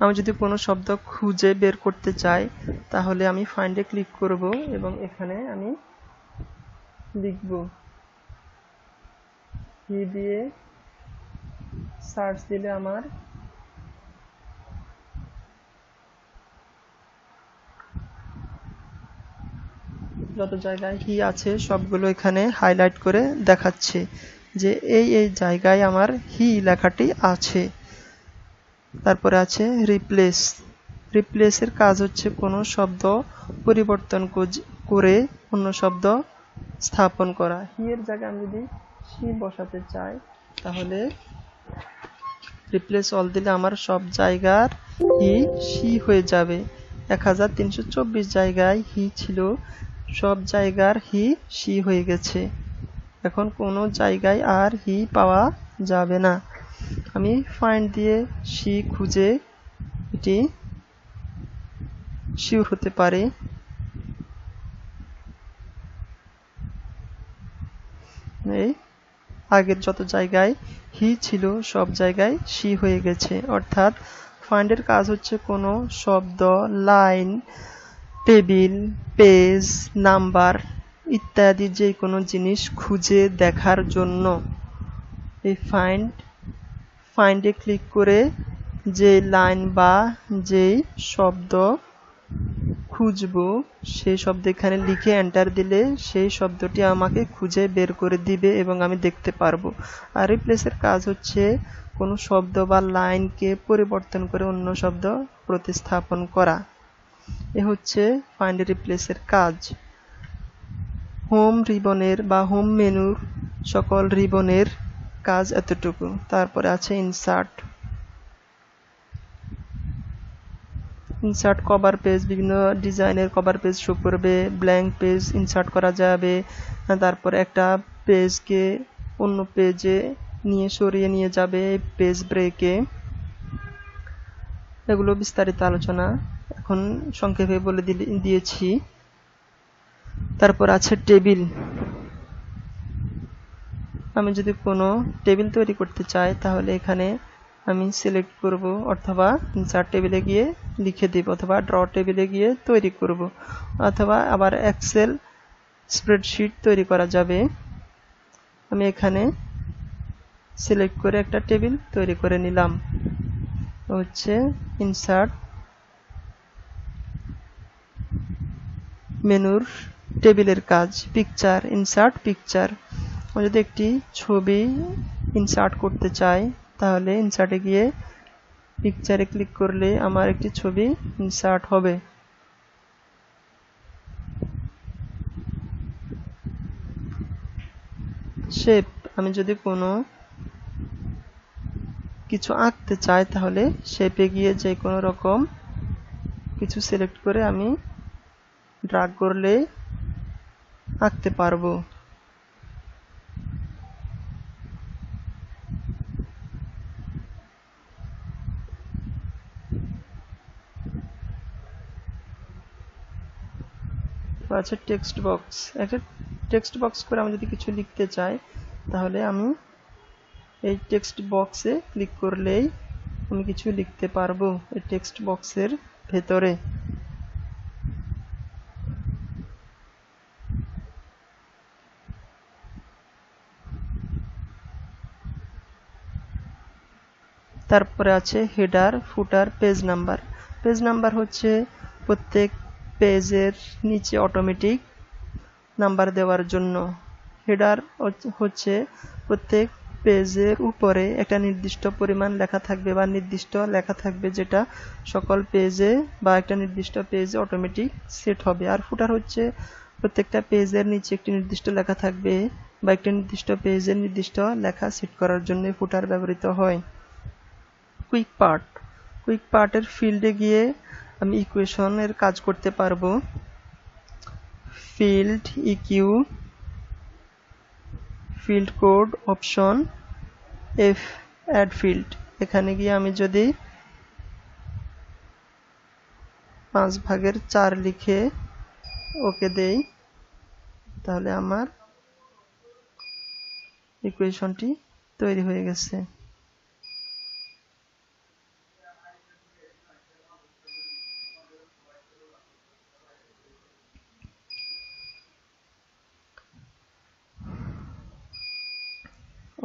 আমি যদি কোনো শব্দ খুঁজে বের করতে চাই তাহলে আমি ফাইন্ডে ক্লিক করব এবং এখানে আমি লিখব কি দিয়ে সার্চ দিলে আমার যত জায়গায় হি আছে সবগুলো এখানে হাইলাইট করে দেখাচ্ছে যে এই এই জায়গায় আমার হি লেখাটি আছে তারপরে আছে রিপ্লেস রিপ্লেসের কাজ হচ্ছে কোনো শব্দ পরিবর্তন করে অন্য শব্দ স্থাপন করা হি এর জায়গায় আমি যদি সি বসাতে চাই তাহলে রিপ্লেস অল দিলে আমার সব জায়গার হি সি হয়ে যাবে এক জায়গায় হি ছিল সব জায়গার হি সি হয়ে গেছে এখন কোনো জায়গায় আর হি পাওয়া যাবে না আমি ফাইন্ড দিয়ে সি খুঁজে এটি শিওর হতে পারে এই আগের যত জায়গায় হি ছিল সব জায়গায় সি হয়ে গেছে অর্থাৎ ফাইন্ডের কাজ হচ্ছে কোনো শব্দ লাইন টেবিল পেজ নাম্বার ইত্যাদি যে কোনো জিনিস খুঁজে দেখার জন্য এই ফাইন্ড ফাইন্ডে ক্লিক করে যে লাইন বা যেই শব্দ খুঁজব সেই শব্দ এখানে লিখে এন্টার দিলে সেই শব্দটি আমাকে খুঁজে বের করে দিবে এবং আমি দেখতে পারবো আর রিপ্লেসের কাজ হচ্ছে কোনো শব্দ বা লাইনকে পরিবর্তন করে অন্য শব্দ প্রতিস্থাপন করা এ হচ্ছে ফাইন্ড রিপ্লেসের কাজ হোম রিবনের বা হোম মেনুর সকল রিবনের কাজ এতটুকু তারপরে আছে ইনসার্ট ইনসার্ট কভার পেজ বিভিন্ন ডিজাইনের কভার পেজ শো করবে ব্ল্যাঙ্ক পেজ ইনসার্ট করা যাবে তারপর একটা পেজকে অন্য পেজে নিয়ে সরিয়ে নিয়ে যাবে পেজ ব্রেকে এগুলো বিস্তারিত আলোচনা এখন সংক্ষেপে বলে দিয়েছি তারপর আছে টেবিল আমি যদি কোনো টেবিল তৈরি করতে চাই তাহলে এখানে আমি সিলেক্ট করব অথবা চার টেবিলে গিয়ে লিখে দেব অথবা ড্র টেবিলে গিয়ে তৈরি করব অথবা আবার এক্সেল স্প্রেডশিট তৈরি করা যাবে আমি এখানে সিলেক্ট করে একটা টেবিল তৈরি করে নিলাম হচ্ছে ইনসার্ট মেনুর টেবিলের কাজ পিকচার ইনসার্ট পিকচার ও যদি একটি ছবি ইনসার্ট করতে চাই তাহলে ইনসার্টে গিয়ে পিকচারে ক্লিক করলে আমার একটি ছবি ইনসার্ট হবে শেপ আমি যদি কোনো কিছু আঁকতে চাই তাহলে শেপে গিয়ে যে কোনো রকম কিছু সিলেক্ট করে আমি ড্রাগ করলে আঁকতে পারবো আচ্ছা টেক্সট বক্স একটা টেক্সট বক্স করে আমি যদি কিছু লিখতে চাই তাহলে আমি এই টেক্সট বক্সে ক্লিক করলেই আমি কিছু লিখতে পারবো এই টেক্সট বক্সের ভেতরে তারপরে আছে header footer page number page number হচ্ছে প্রত্যেক পেজের নিচে অটোমেটিক নাম্বার দেওয়ার জন্য হেডার হচ্ছে প্রত্যেক পেজের উপরে একটা নির্দিষ্ট পরিমাণ লেখা থাকবে বা নির্দিষ্ট লেখা থাকবে যেটা সকল পেজে বা একটা নির্দিষ্ট পেজে অটোমেটিক সেট হবে আর ফুটার হচ্ছে প্রত্যেকটা পেজের নিচে একটি নির্দিষ্ট লেখা থাকবে বা একটি নির্দিষ্ট পেজের নির্দিষ্ট লেখা সেট করার জন্য ফুটার ব্যবহৃত হয় কুইক পার্ট কুইক পার্টের ফিল্ডে গিয়ে আমি ইকুয়েশনের কাজ করতে পারবো field EQ field code option F add field এখানে গিয়ে আমি যদি পাঁচ ভাগের চার লিখে ওকে দেই তাহলে আমার ইকুয়েশনটি তৈরি হয়ে গেছে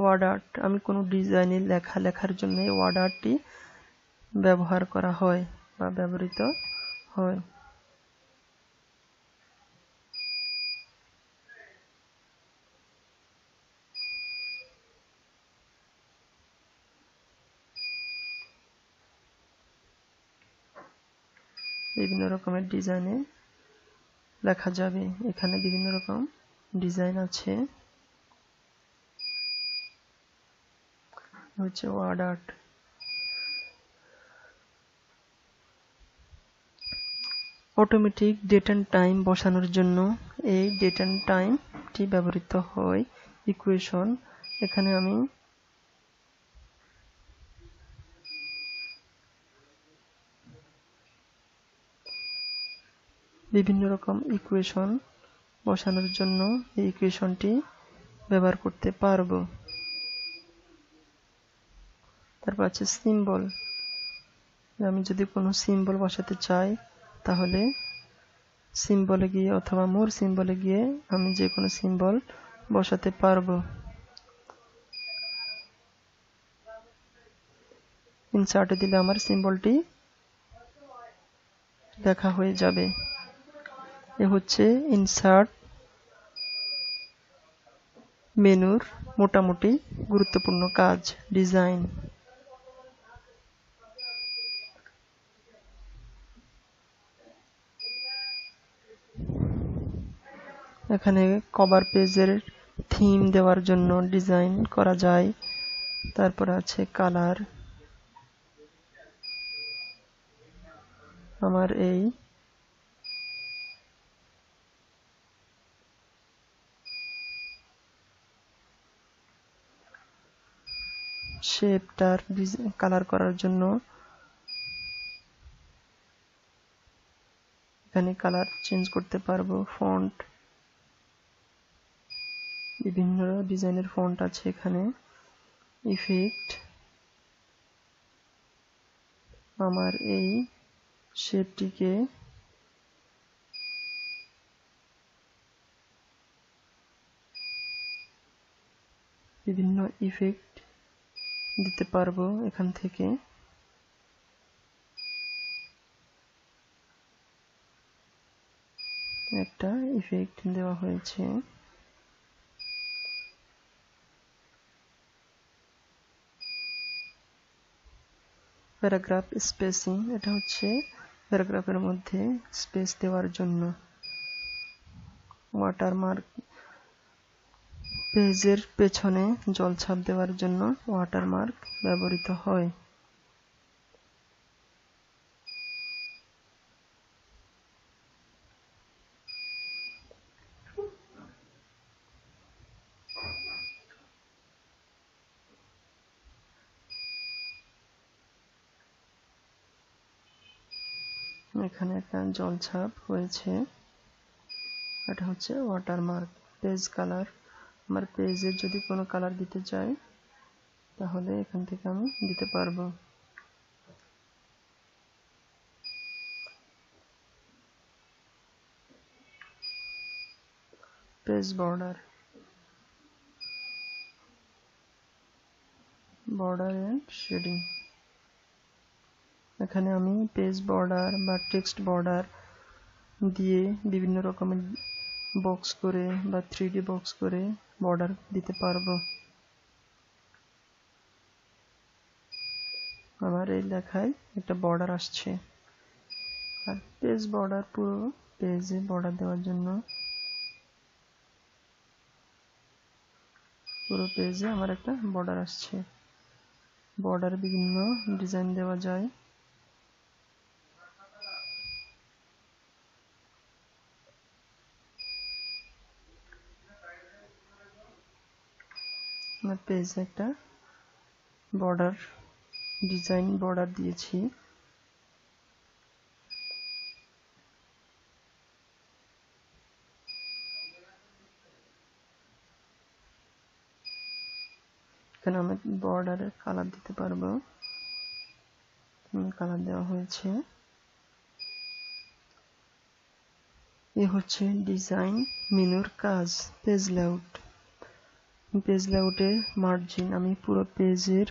ওয়ার্ড আর্ট আমি কোনো ডিজাইনে লেখা লেখার জন্য এই ওয়ার্ড আর্টটি ব্যবহার করা হয় বা ব্যবহৃত হয় বিভিন্ন রকমের ডিজাইনে লেখা যাবে এখানে বিভিন্ন রকম ডিজাইন আছে হচ্ছে WordArt automatic date and time বসানোর জন্য এই ডেট অ্যান্ড টাইমটি ব্যবহৃত হয় ইকুয়েশন এখানে আমি বিভিন্ন রকম ইকুয়েশন বসানোর জন্য এই ইকুয়েশনটি ব্যবহার করতে পারবো তারপর আছে সিম্বল আমি যদি কোনো সিম্বল বসাতে চাই তাহলে সিম্বলে গিয়ে অথবা মোর সিম্বলে গিয়ে আমি যে কোনো সিম্বল বসাতে পারবো ইনসার্টে দিলে আমার সিম্বলটি দেখা হয়ে যাবে এ হচ্ছে ইনসার্ট মেনুর মোটামুটি গুরুত্বপূর্ণ কাজ ডিজাইন এখানে কভার পেজের থিম দেওয়ার জন্য ডিজাইন করা যায় তারপর আছে কালার আমার এই শেপটার কালার করার জন্য এখানে কালার চেঞ্জ করতে পারবো ফন্ট বিভিন্ন ডিজাইনের ফন্ট আছে এখানে ইফেক্ট আমার এই শেপটিকে বিভিন্ন ইফেক্ট দিতে পারবো এখান থেকে একটা ইফেক্ট দেওয়া হয়েছে প্যারাগ্রাফ স্পেসিং এটা হচ্ছে প্যারাগ্রাফের মধ্যে স্পেস দেওয়ার জন্য ওয়াটারমার্ক পেজের পেছনে জলছাপ দেওয়ার জন্য ওয়াটারমার্ক ব্যবহৃত হয় জলছাপ হয়েছে এটা হচ্ছে ওয়াটারমার্ক পেজ কালার আমার পেজের যদি কোনো কালার দিতে চাই তাহলে এখান থেকে আমি দিতে পারবো page border border and shading এখানে আমি পেজ বর্ডার বা টেক্সট বর্ডার দিয়ে বিভিন্ন রকমের বক্স করে বা থ্রি বক্স করে বর্ডার দিতে পারবো আমার এই লেখায় একটা বর্ডার আসছে আর পেজ বর্ডার পুরো পেজে বর্ডার দেওয়ার জন্য পুরো পেজে আমার একটা বর্ডার আসছে বর্ডার বিভিন্ন ডিজাইন দেওয়া যায় পেজে একটা বর্ডার ডিজাইন বর্ডার দিয়েছি এখানে আমি বর্ডারের কালার দিতে পারবো কালার দেওয়া হয়েছে এ হচ্ছে ডিজাইন মেনুর কাজ পেজ লেআউট পেজ লেআউটে মার্জিন আমি পুরো পেজের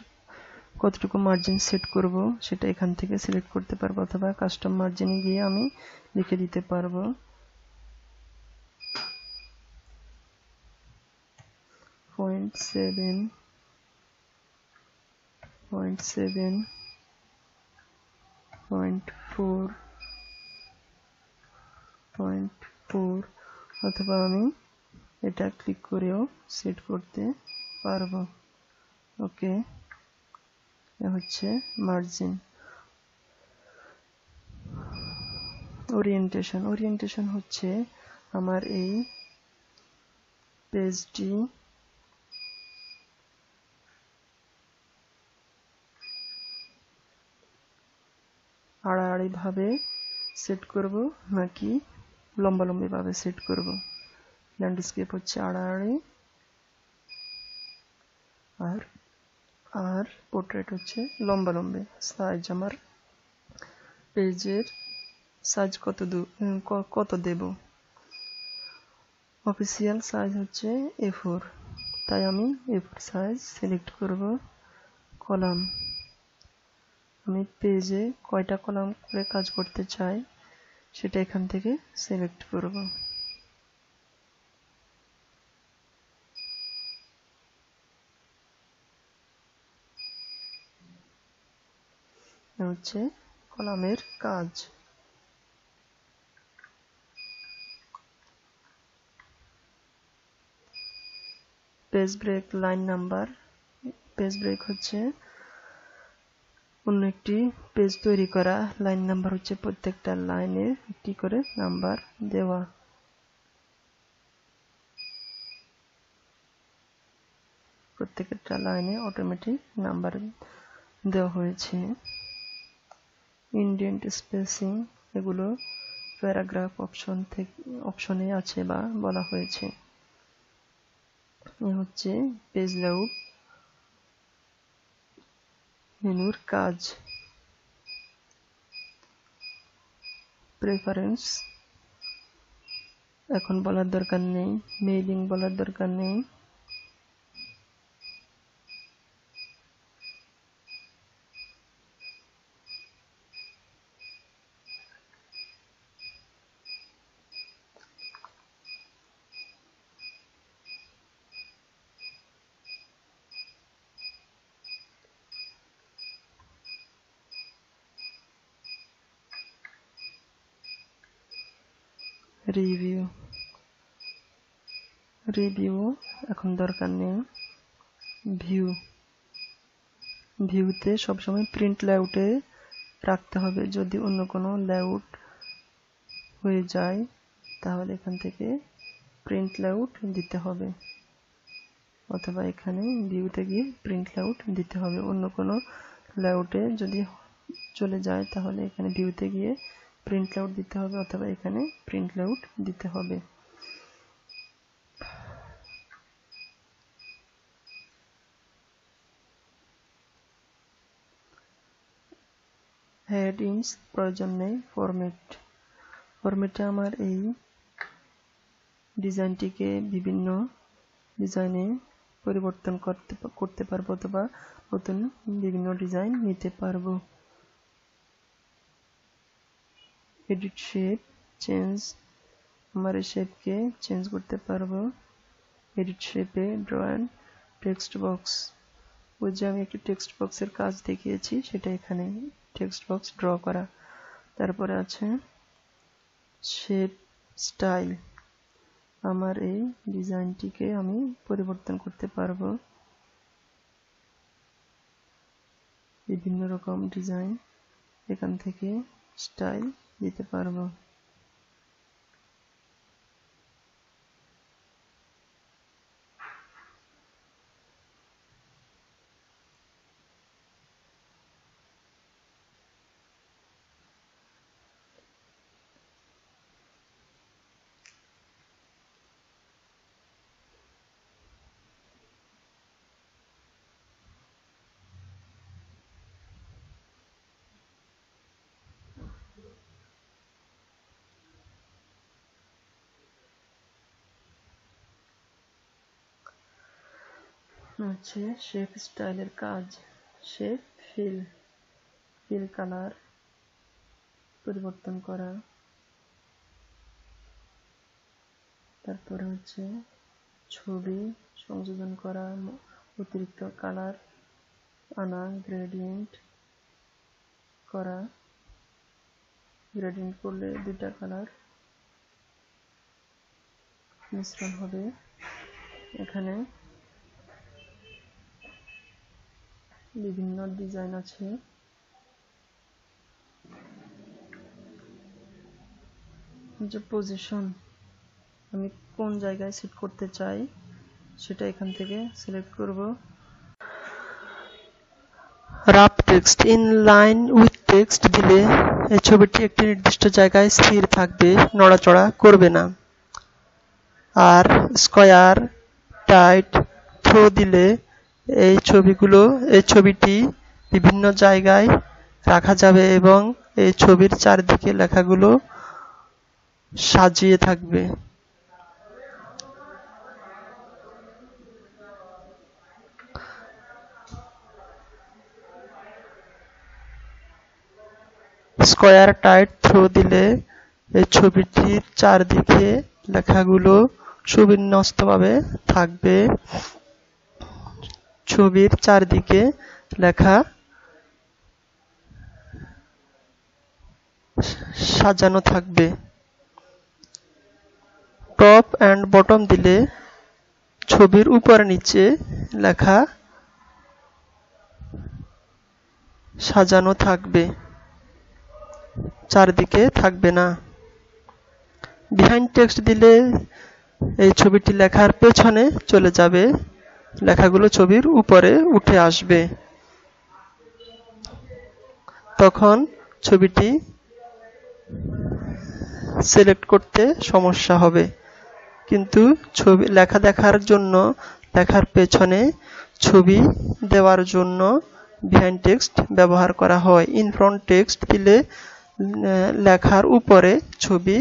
কতটুকু মার্জিন সেট করব সেটা এখান থেকে সিলেক্ট করতে পারবো অথবা কাস্টম মার্জিনে গিয়ে আমি লিখে দিতে পারবো point seven point seven point four point four অথবা আমি এটা ক্লিক করেও সেট করতে পারবো ওকে হচ্ছে মার্জিন ওরিয়েন্টেশন ওরিয়েন্টেশন হচ্ছে আমার এই পেজটি আড়াআড়িভাবে সেট করব নাকি লম্বিভাবে সেট করব ল্যান্ডস্কেপ হচ্ছে আড়াআড়ি আর আর পোর্ট্রেট হচ্ছে লম্বা লম্বে সাইজ আমার পেজের সাইজ কত দু কত দেব অফিসিয়াল সাইজ হচ্ছে এ ফোর তাই আমি এ ফোর সাইজ সিলেক্ট করব কলাম আমি পেজে কয়টা কলাম করে কাজ করতে চাই সেটা এখান থেকে সিলেক্ট করবো হচ্ছে কলামের কাজ page break line number page break হচ্ছে অন্য একটি পেজ তৈরি করা লাইন নাম্বার হচ্ছে প্রত্যেকটা লাইনে একটি করে নাম্বার দেওয়া প্রত্যেকটা লাইনে অটোমেটিক নাম্বার দেওয়া হয়েছে ইন্ডিয়ান স্পেসিং এগুলো প্যারাগ্রাফ অপশন থেকে অপশনে আছে বা বলা হয়েছে হচ্ছে পেজ লাউড মেনুর কাজ প্রেফারেন্স এখন বলার দরকার নেই মেইলিং বলার দরকার নেই রিভিউ এখন দরকার নেই ভিউ ভিউতে সবসময় প্রিন্ট লেআউটে রাখতে হবে যদি অন্য কোনো লেআউট হয়ে যায় তাহলে এখান থেকে প্রিন্ট লেআউট দিতে হবে অথবা এখানে ভিউতে গিয়ে প্রিন্ট লেআউট দিতে হবে অন্য কোনো লেআউটে যদি চলে যায় তাহলে এখানে ভিউতে গিয়ে প্রিন্ট লেআউট দিতে হবে অথবা এখানে প্রিন্ট লেআউট দিতে হবে ফরম্যাট প্রয়োজন নেই ফরম্যাট ফরম্যাটে আমার এই ডিজাইনটিকে বিভিন্ন ডিজাইনে পরিবর্তন করতে করতে পারবো অথবা নতুন বিভিন্ন ডিজাইন নিতে পারবো এডিট শেপ চেঞ্জ আমার এই শেপকে চেঞ্জ করতে পারবো এডিট শেপে ড্রয়িং টেক্সট বক্স ওই যে আমি একটি টেক্সট বক্সের কাজ দেখিয়েছি সেটা এখানে টেক্সট বক্স ড্র করা তারপরে আছে শেপ স্টাইল আমার এই ডিজাইনটিকে আমি পরিবর্তন করতে পারবো বিভিন্ন রকম ডিজাইন এখান থেকে স্টাইল দিতে পারবো হচ্ছে শেপ স্টাইলের কাজ শেপ ফিল ফিল কালার পরিবর্তন করা তারপরে হচ্ছে ছবি সংযোজন করা অতিরিক্ত কালার আনা গ্রেডিয়েন্ট করা গ্রেডিয়েন্ট করলে দুটা কালার মিশ্রণ হবে এখানে বিভিন্ন ডিজাইন আছে যে পজিশন আমি কোন জায়গায় সেট করতে চাই সেটা এখান থেকে সিলেক্ট করব wrap text in line with text দিলে এই ছবিটি একটি নির্দিষ্ট জায়গায় স্থির থাকবে নড়াচড়া করবে না আর স্কয়ার টাইট থ্রো দিলে এই ছবিগুলো এই ছবিটি বিভিন্ন জায়গায় রাখা যাবে এবং এই ছবির চারদিকে লেখাগুলো সাজিয়ে থাকবে স্কোয়ার টাইট থ্রো দিলে এই ছবিটির চারদিকে লেখাগুলো সুবিন্যস্তভাবে থাকবে ছবির চারদিকে লেখা সাজানো থাকবে টপ অ্যান্ড বটম দিলে ছবির উপর নিচে লেখা সাজানো থাকবে চারদিকে থাকবে না বিহাইন্ড টেক্সট দিলে এই ছবিটি লেখার পেছনে চলে যাবে লেখাগুলো ছবির উপরে উঠে আসবে তখন ছবিটি সিলেক্ট করতে সমস্যা হবে কিন্তু ছবি লেখা দেখার জন্য লেখার পেছনে ছবি দেওয়ার জন্য বিহাইন্ড টেক্সট ব্যবহার করা হয় ইন ফ্রন্ট টেক্সট দিলে লেখার উপরে ছবি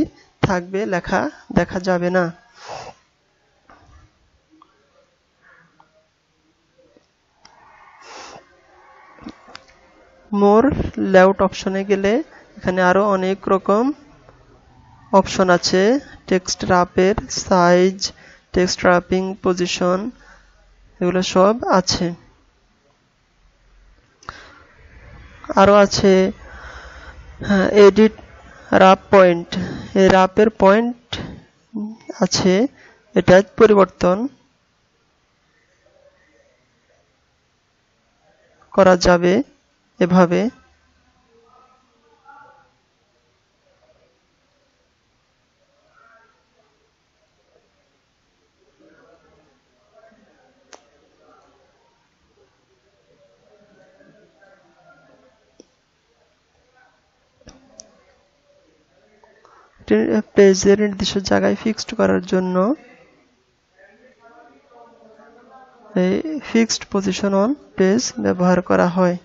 থাকবে লেখা দেখা যাবে না মোর লেআউট অপশনে গেলে এখানে আরও অনেক রকম অপশন আছে টেক্সট রাপের সাইজ টেক্সট রাপিং পজিশন এগুলো সব আছে আরও আছে হ্যাঁ, এডিট রাপ পয়েন্ট এই রাপের পয়েন্ট আছে এটা পরিবর্তন করা যাবে এভাবে পেজের নির্দিষ্ট জায়গায় ফিক্সড করার জন্য এই ফিক্সড পজিশন অন পেজ ব্যবহার করা হয়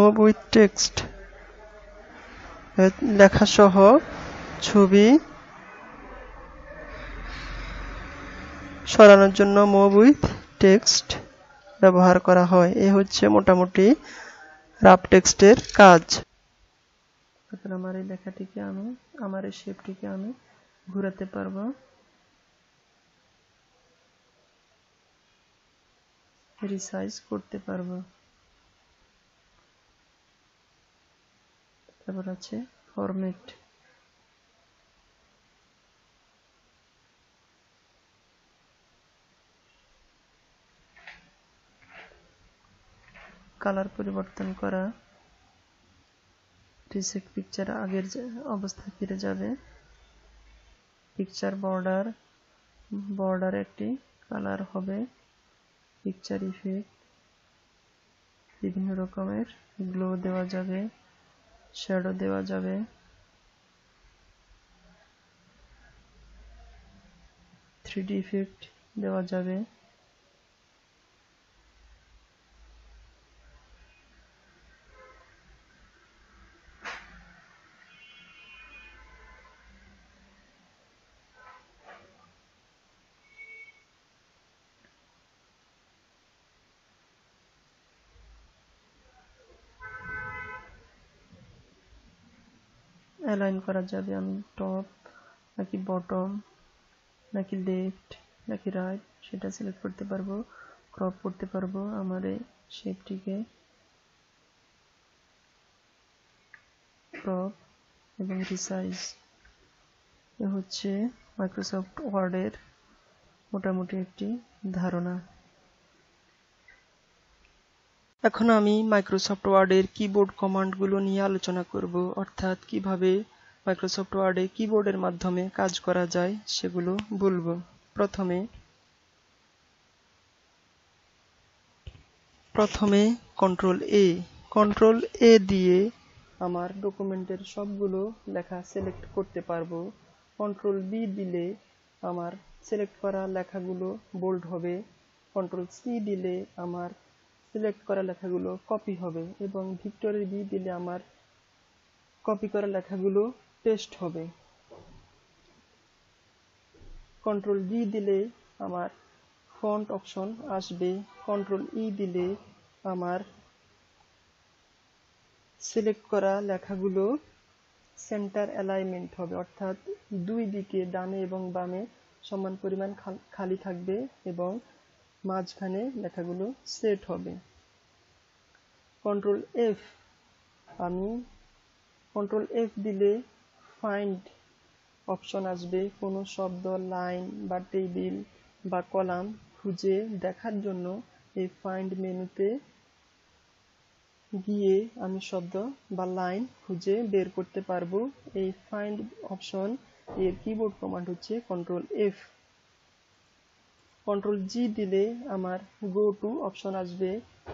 মুভ উইথ টেক্সট লেখা সহ ছবি সরানোর জন্য মুভ উইথ টেক্সট ব্যবহার করা হয় এ হচ্ছে মোটামুটি রাফ টেক্সটের কাজ আমার এই লেখাটিকে আমি আমার এই শেপটিকে আমি ঘুরাতে পারবো রিসাইজ করতে পারবো তারপর আছে ফরমেট কালার পরিবর্তন করা রিসেট পিকচার আগের অবস্থা ফিরে যাবে পিকচার বর্ডার বর্ডার একটি কালার হবে পিকচার ইফেক্ট বিভিন্ন রকমের গ্লো দেওয়া যাবে শ্যাডো দেওয়া যাবে থ্রিডি ইফেক্ট দেওয়া যাবে অ্যালাইন করা যাবে আমি টপ নাকি বটম নাকি লেফট নাকি রাইট সেটা সিলেক্ট করতে পারবো ক্রপ করতে পারবো আমার এই শেপটিকে ক্রপ এবং রিসাইজ এ হচ্ছে মাইক্রোসফট ওয়ার্ডের মোটামুটি একটি ধারণা এখন আমি মাইক্রোসফট ওয়ার্ডের কিবোর্ড কমান্ডগুলো নিয়ে আলোচনা করব অর্থাৎ কিভাবে মাইক্রোসফট ওয়ার্ডে কিবোর্ডের মাধ্যমে কাজ করা যায় সেগুলো বলবো প্রথমে প্রথমে কন্ট্রোল এ কন্ট্রোল এ দিয়ে আমার ডকুমেন্টের সবগুলো লেখা সিলেক্ট করতে পারবো কন্ট্রোল বি দিলে আমার সিলেক্ট করা লেখাগুলো বোল্ড হবে কন্ট্রোল সি দিলে আমার সিলেক্ট করা লেখাগুলো কপি হবে এবং ভিক্টরি বি দিলে আমার কপি করা লেখাগুলো পেস্ট হবে কন্ট্রোল ডি দিলে আমার ফন্ট অপশন আসবে কন্ট্রোল ই e দিলে আমার সিলেক্ট করা লেখাগুলো সেন্টার অ্যালাইনমেন্ট হবে অর্থাৎ দুই দিকে ডানে এবং বামে সমান পরিমাণ খালি থাকবে এবং মাঝখানে লেখাগুলো সেট হবে কন্ট্রোল এফ আমি কন্ট্রোল এফ দিলে ফাইন্ড অপশন আসবে কোনো শব্দ লাইন বা টেবিল বা কলাম খুঁজে দেখার জন্য এই ফাইন্ড মেনুতে গিয়ে আমি শব্দ বা লাইন খুঁজে বের করতে পারবো এই ফাইন্ড অপশন এর কিবোর্ড কমান্ড হচ্ছে কন্ট্রোল এফ কন্ট্রোল জি দিলে আমার গো টু অপশন আসবে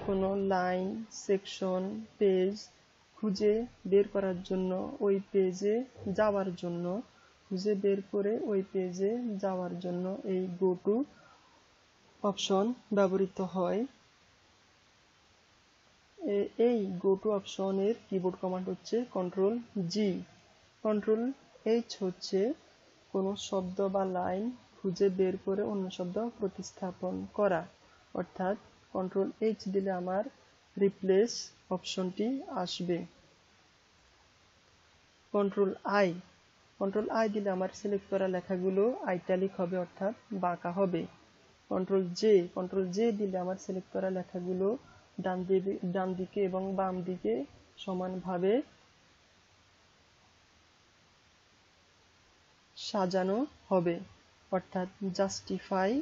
কোনো লাইন সেকশন পেজ খুঁজে বের করার জন্য ওই পেজে যাওয়ার জন্য খুঁজে বের করে ওই পেজে যাওয়ার জন্য এই গো টু অপশন ব্যবহৃত হয় এই গো টু অপশনের কিবোর্ড কমান্ড হচ্ছে কন্ট্রোল জি কন্ট্রোল এইচ হচ্ছে কোনো শব্দ বা লাইন খুঁজে বের করে অন্য শব্দ প্রতিস্থাপন করা অর্থাৎ কন্ট্রোল এইচ দিলে আমার রিপ্লেস অপশনটি আসবে কন্ট্রোল আই কন্ট্রোল আই দিলে আমার সিলেক্ট করা লেখাগুলো আইটালিক হবে অর্থাৎ বাঁকা হবে কন্ট্রোল জে কন্ট্রোল জে দিলে আমার সিলেক্ট করা লেখাগুলো ডান দিকে ডান দিকে এবং বাম দিকে সমানভাবে সাজানো হবে অর্থাৎ জাস্টিফাই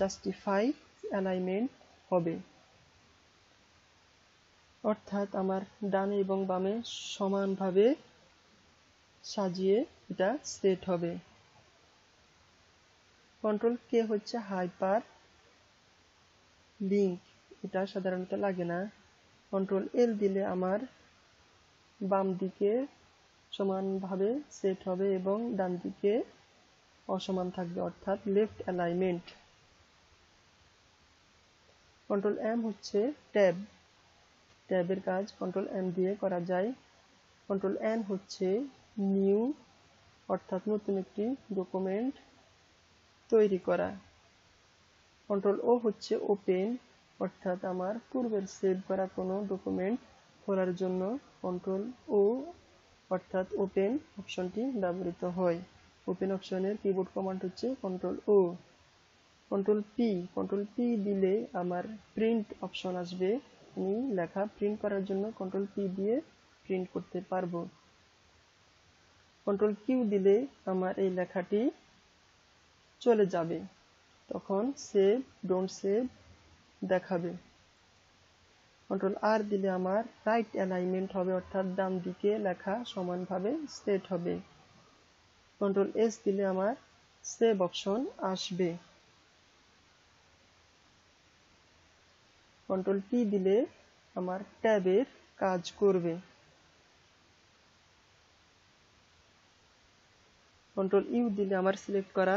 জাস্টিফাই অ্যালাইনমেন্ট হবে অর্থাৎ আমার ডানে এবং বামে সমানভাবে সাজিয়ে এটা সেট হবে কন্ট্রোল কে হচ্ছে হাইপার লিঙ্ক এটা সাধারণত লাগে না কন্ট্রোল এল দিলে আমার বাম দিকে সমানভাবে সেট হবে এবং ডান দিকে অসমান থাকবে অর্থাৎ লেফট অ্যালাইনমেন্ট কন্ট্রোল এম হচ্ছে ট্যাব ট্যাবের কাজ কন্ট্রোল এম দিয়ে করা যায় কন্ট্রোল এন হচ্ছে নিউ অর্থাৎ নতুন একটি ডকুমেন্ট তৈরি করা কন্ট্রোল ও হচ্ছে ওপেন অর্থাৎ আমার পূর্বের সেভ করা কোনো ডকুমেন্ট খোলার জন্য কন্ট্রোল ও অর্থাৎ ওপেন অপশনটি ব্যবহৃত হয় ওপেন অপশনের কিবোর্ড কমান্ড হচ্ছে control O control P control P দিলে আমার প্রিন্ট অপশন আসবে আমি লেখা প্রিন্ট করার জন্য কন্ট্রোল পি দিয়ে প্রিন্ট করতে পারবো কন্ট্রোল কিউ দিলে আমার এই লেখাটি চলে যাবে তখন সেভ ডোন্ট সেভ দেখাবে কন্ট্রোল আর দিলে আমার রাইট অ্যালাইনমেন্ট হবে অর্থাৎ ডান দিকে লেখা সমানভাবে সেট হবে কন্ট্রোল এস দিলে আমার সেভ অপশন আসবে কন্ট্রোল টি দিলে আমার ট্যাবের কাজ করবে কন্ট্রোল ইউ দিলে আমার সিলেক্ট করা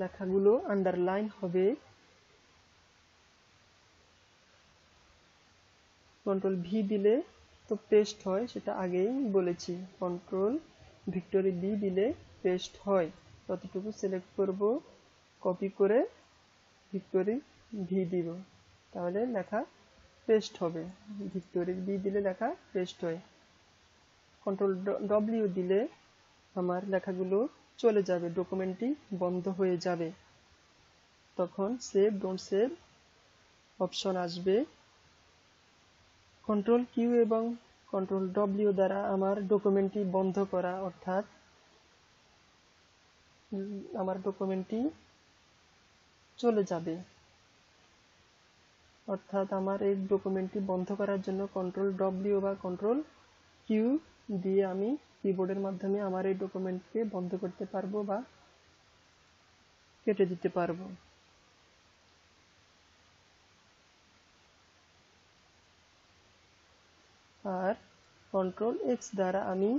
লেখাগুলো আন্ডারলাইন হবে কন্ট্রোল ভি দিলে তো পেস্ট হয় সেটা আগেই বলেছি কন্ট্রোল ভিক্টোরি বি দিলে পেস্ট হয় ততটুকু সিলেক্ট করব কপি করে ভিক্টোরি ভি দিব তাহলে লেখা পেস্ট হবে ভিক্টোরি ভি দিলে লেখা পেস্ট হয় কন্ট্রোল ডব্লিউ দিলে আমার লেখাগুলো চলে যাবে ডকুমেন্টটি বন্ধ হয়ে যাবে তখন সেভ ডোন্ট সেভ অপশন আসবে কন্ট্রোল কিউ এবং কন্ট্রোল ডব্লিউ দ্বারা আমার ডকুমেন্টটি বন্ধ করা অর্থাৎ আমার ডকুমেন্টটি চলে যাবে অর্থাৎ আমার এই ডকুমেন্টটি বন্ধ করার জন্য কন্ট্রোল ডব্লিউ বা কন্ট্রোল কিউ দিয়ে আমি কিবোর্ডের মাধ্যমে আমার এই ডকুমেন্টকে বন্ধ করতে পারবো বা কেটে দিতে পারবো আর কন্ট্রোল এক্স দ্বারা আমি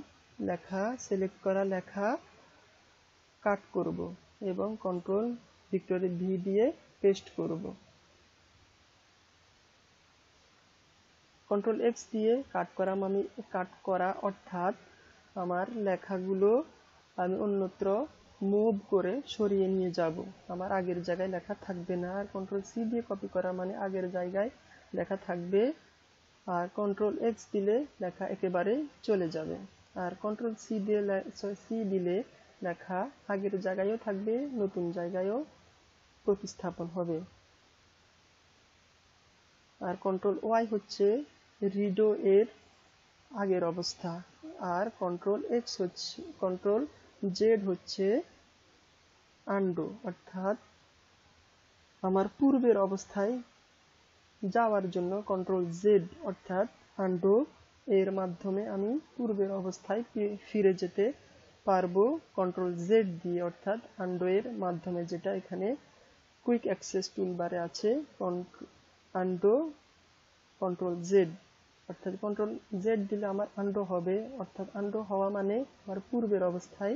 লেখা সিলেক্ট করা লেখা কাট করব এবং কন্ট্রোল ভিক্টোরি ভি দিয়ে পেস্ট করব কন্ট্রোল এক্স দিয়ে কাট করা আমি মানে, কাট করা অর্থাৎ আমার লেখাগুলো আমি অন্যত্র মুভ করে সরিয়ে নিয়ে যাব আমার আগের জায়গায় লেখা থাকবে না আর কন্ট্রোল সি দিয়ে কপি করা মানে আগের জায়গায় লেখা থাকবে আর কন্ট্রোল এক্স দিলে লেখা একেবারে চলে যাবে আর কন্ট্রোল সি দিয়ে সি দিলে লেখা আগের জায়গায়ও থাকবে নতুন জায়গায়ও প্রতিস্থাপন হবে আর কন্ট্রোল ওয়াই হচ্ছে রিডো এর আগের অবস্থা আর কন্ট্রোল এক্স হচ্ছে কন্ট্রোল জেড হচ্ছে আন্ডো অর্থাৎ আমার পূর্বের অবস্থায় যাওয়ার জন্য কন্ট্রোল জেড অর্থাৎ আন্ডো এর মাধ্যমে আমি পূর্বের অবস্থায় ফিরে যেতে পারবো কন্ট্রোল জেড দিয়ে অর্থাৎ অ্যান্ড্রয়ের মাধ্যমে যেটা এখানে কুইক অ্যাক্সেস টুলবারে আছে অ্যান্ড্রো কন্ট্রোল জেড অর্থাৎ কন্ট্রোল জেড দিলে আমার অ্যান্ড্রো হবে অর্থাৎ অ্যান্ড্রো হওয়া মানে আমার পূর্বের অবস্থায়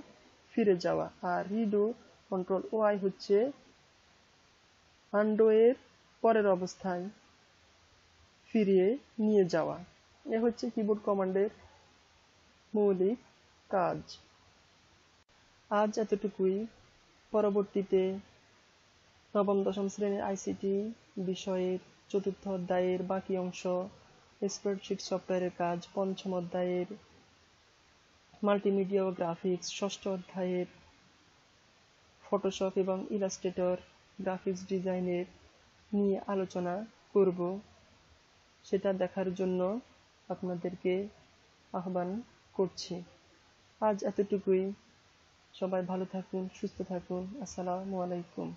ফিরে যাওয়া আর রিডো কন্ট্রোল ওয়াই হচ্ছে আন্ডো পরের অবস্থায় ফিরিয়ে নিয়ে যাওয়া এ হচ্ছে কিবোর্ড কমান্ডের মৌলিক কাজ আজ এতটুকুই পরবর্তীতে নবম দশম শ্রেণীর আইসিটি বিষয়ের চতুর্থ অধ্যায়ের বাকি অংশ স্প্রেডশিট সফটওয়্যারের কাজ পঞ্চম অধ্যায়ের মাল্টিমিডিয়া ও গ্রাফিক্স ষষ্ঠ অধ্যায়ের ফটোশপ এবং ইলাস্ট্রেটর গ্রাফিক্স ডিজাইনের নিয়ে আলোচনা করব সেটা দেখার জন্য আপনাদেরকে আহ্বান করছি আজ এতটুকুই সবাই ভালো থাকুন সুস্থ থাকুন আসসালামু আলাইকুম